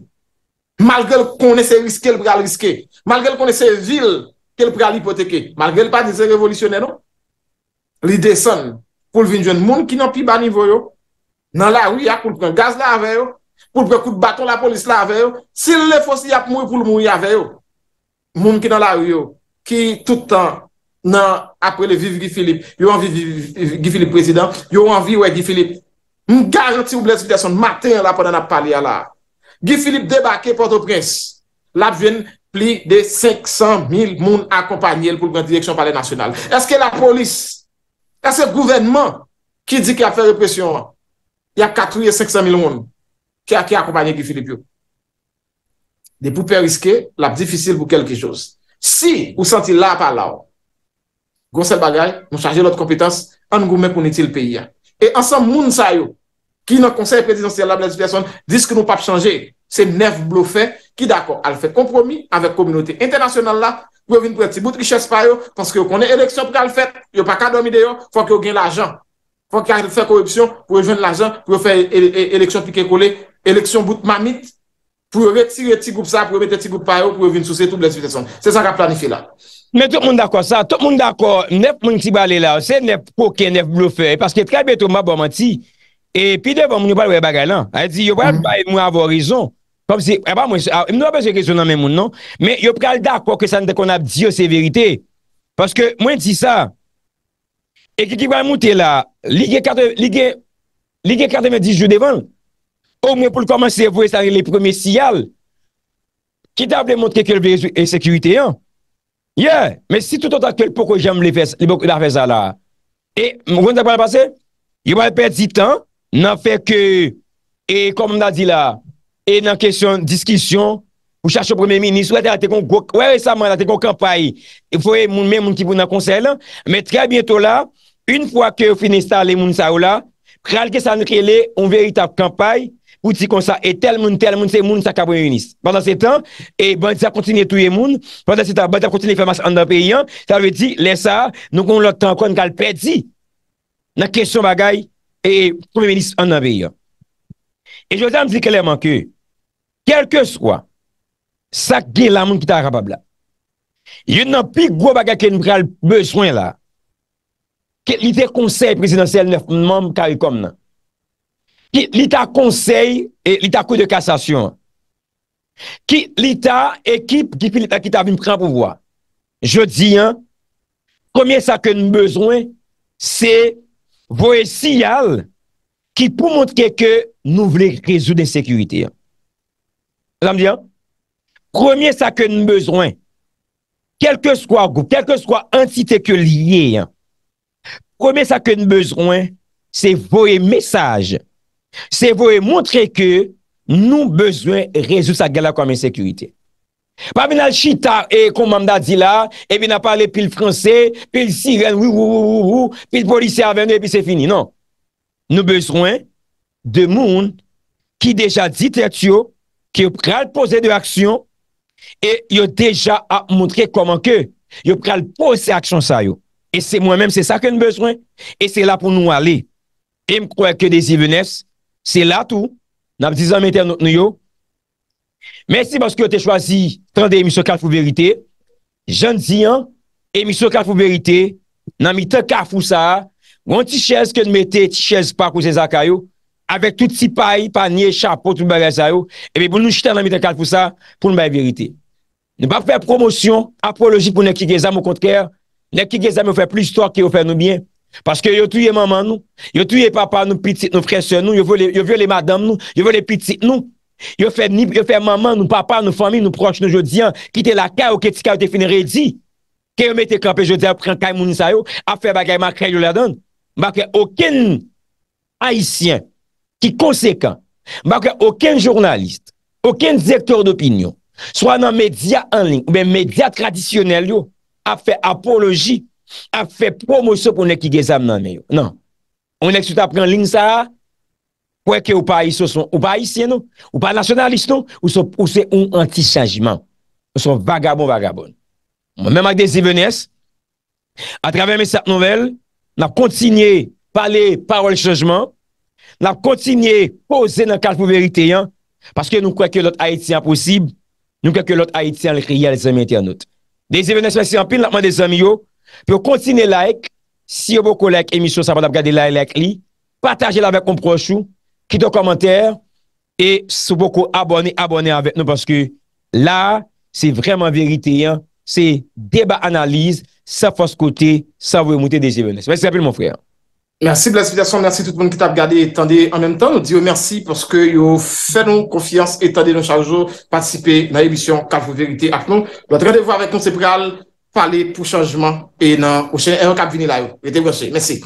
Malgrèl konè se riske, el pral riske. Malgrèl konè se vil, el pral ipoteke. Malgrèl pa dese revolisyonè no, li desen, pou l'vinjwen moun ki nan pi banivoyo, nan la ou ya koul pren gaz la aveyo, koul pren koul baton la polis la aveyo, si le fos yap mou, koul mou yaveyo. Moun ki nan la ou yo, ki toutan, nan apre le vivi Gifilip, yo anvi Gifilip prezident, yo anvi, wè Gifilip, m garanti ou bleskite son mater la pou nan ap pali ala. Gifilip debake Port-au-Prince, lap ven pli de 500.000 moun akompanyel pou l'grande direksyon pali nasyonal. Eske la polis, eske gouvenman ki di ki ap fè represyon an, ya 4.500.000 moun ki akè akompanyel Gifilip yo. De pou periske, lap difisil pou kelki chos. Si ou senti la pala ou, Gon se bagay, nou chanje lout kompitans, an goumen pou niti l peyi ya. E ansan moun sa yo, ki nou konsey prezidansi la Blesse Fileson, diske nou pap chanje, se nef blofè, ki d'akon al fè kompromis avèk kominote internasyonel la, pou yo vin pou eti bout, ki ches pa yo, ponske yo konen eleksyon pou ka al fèt, yo pa ka domi de yo, fòk yo gen l ajan. Fòk yo fè korupsyon, pou yo jwen l ajan, pou yo fè eleksyon pike kole, eleksyon bout mamit, pou yo retire eti goup sa, pou yo mette eti goup pa yo, pou yo vin souse tout Blesse Fileson. Men tout moun d'akwa sa, tout moun d'akwa, nef moun ti bale la, se nef pokè, nef blou fè, paske tral betou mwa ba mwen ti, e pi devon moun yo pal wè bagay lan, a di yo pral bay mwen avò rizon, mwen wè pas yon kresyon nan mè moun nan, men yo pral d'akwa kresan de kon ap diyo se verite, paske mwen ti sa, e ki ki wè moun te la, ligè 90 jou devon, ou mwen pou l'komanse vwè sa rè lè premier siyal, ki ta vwè moun kèkèl vwè yon sekurite yon, Ye, men si tout an takkel, poukou jem li bo kou la fe sa la? E, moun moun ta kwa la pase? Yo moun apet zi tan, nan fe ke, e kom moun la di la, e nan kesyon diskisyon, ou chache ou premye minis, ou a te kon kouk, ou a resaman a te kon kampay, ou foye moun men moun ki pou nan konsey la, men tre bieto la, un fwa ke finista le moun sa ou la, pralke sa nrele, ou veritab kampay, Ou di kon sa, e tel moun, tel moun, se moun sa kabwen menis. Bandan se tan, e bandan se ta kontine touye moun, bandan se ta bandan se ta kontine fermas an nan peyyan, sa ve di, lesa, nou kon lò tan kon kal pe di, nan kesyon bagay, e pou menis an nan peyyan. E jò zan m zi keleman ke, kelke swa, sa ge la moun ki ta rapab la. Yon nan pi gwo bagay ke nipre al beswen la, ke li de konsey presidansel nef moun kal kom nan. Ki lita konsey e lita kou de kassasyon. Ki lita ekip ki filita ki ta vin pran pou vwa. Je di, komye sakon bezwen, se voye siyal ki pou montre keke nou vle rezou de sekywite. Zanm di, komye sakon bezwen, kelke skwa group, kelke skwa entite ke liye, komye sakon bezwen, se voye mesaj Se vo e montre ke nou bezwen rezou sa gala kwa mwen sekurite. Pa vina l chita e kon mamda di la, e vina pale pil franse, pil sirene, pil polisye avène, e pi se fini. Non. Nou bezwen de moun ki deja di tertio, ki yo pral pose de aksyon, e yo deja a montre koman ke, yo pral pose se aksyon sa yo. E se mwen menm se sa ke nou bezwen, e se la pou nou ale. E m kwa ke de zivenes, Se la tou, nan mi dizan mette an nou yo. Mèsi pòske yo te chwazi tan de emisyon 4 Fou Verite. Jan di an, emisyon 4 Fou Verite, nan mi 3 4 Fou Sa, wè an ti chèz ke nan mette ti chèz pa kou se zakay yo, avèk tout si pay, panye, chapot, tout mè gèzay yo, e bè pou nou chiten nan mi 3 4 Fou Sa pou mè verite. Nou pa fè promosyon apologi pou nèk ki gèzame ou kont kèr, nèk ki gèzame ou fè pli jistor ki ou fè nou mèy. Paske yo touye maman nou, yo touye papa nou, piti nou, frese nou, yo vyele madame nou, yo vyele piti nou, yo fè maman nou, papa nou, fami nou, proche nou, yo diyan, ki te la ka ou ke ti ka ou te fin redi, ke yo mette kapè, yo diyan, pren ka mouni sa yo, a fè bagay makre yo la don, bakè oken haisyen ki konsekant, bakè oken jurnalist, oken zektor d'opinyon, swa nan medya anling, ou men medya tradisyonel yo, a fè apologi, ap fe promosyo pou ne ki ge zam nan meyo. Nan, ou ne ki sou tapren lin sa, pou e ke ou pa a iso son, ou pa a isye nou, ou pa nationaliste nou, ou se ou anti-chajiman. Ou son vagabon vagabon. Mwen men ak de Zevenes, a traven mes sap nouvel, nan kontinye pale parol chajman, nan kontinye pose nan kalpou veriteyan, paske nou kwa ke lot Aitian posib, nou kwa ke lot Aitian le kriye an de zami an te an not. De Zevenes pe si an pin, lakman de zami yo, Pyo kontine like, si yo boko like emisyon, sa va ap gade like like li, pataje la vek kon prochou, kiton komenter, e sou boko abone, abone avet nou, paske la, se vreman verite, se deba analize, sa fos kote, sa vwe mouten deje vene. Mwen se apel moun frey an. Mersi blasifidasyon, mersi tout moun ki ta ap gade etande en menm tan, nou diyo mersi paske yo fè nou konfians etande nou chanjou, patisipe na ebisyon, ka vwe verite ak nou, loutre de vwa vek konsepral. pale pou chanjman e nan ose e yo kabini la yo. Ete wosye. Mese.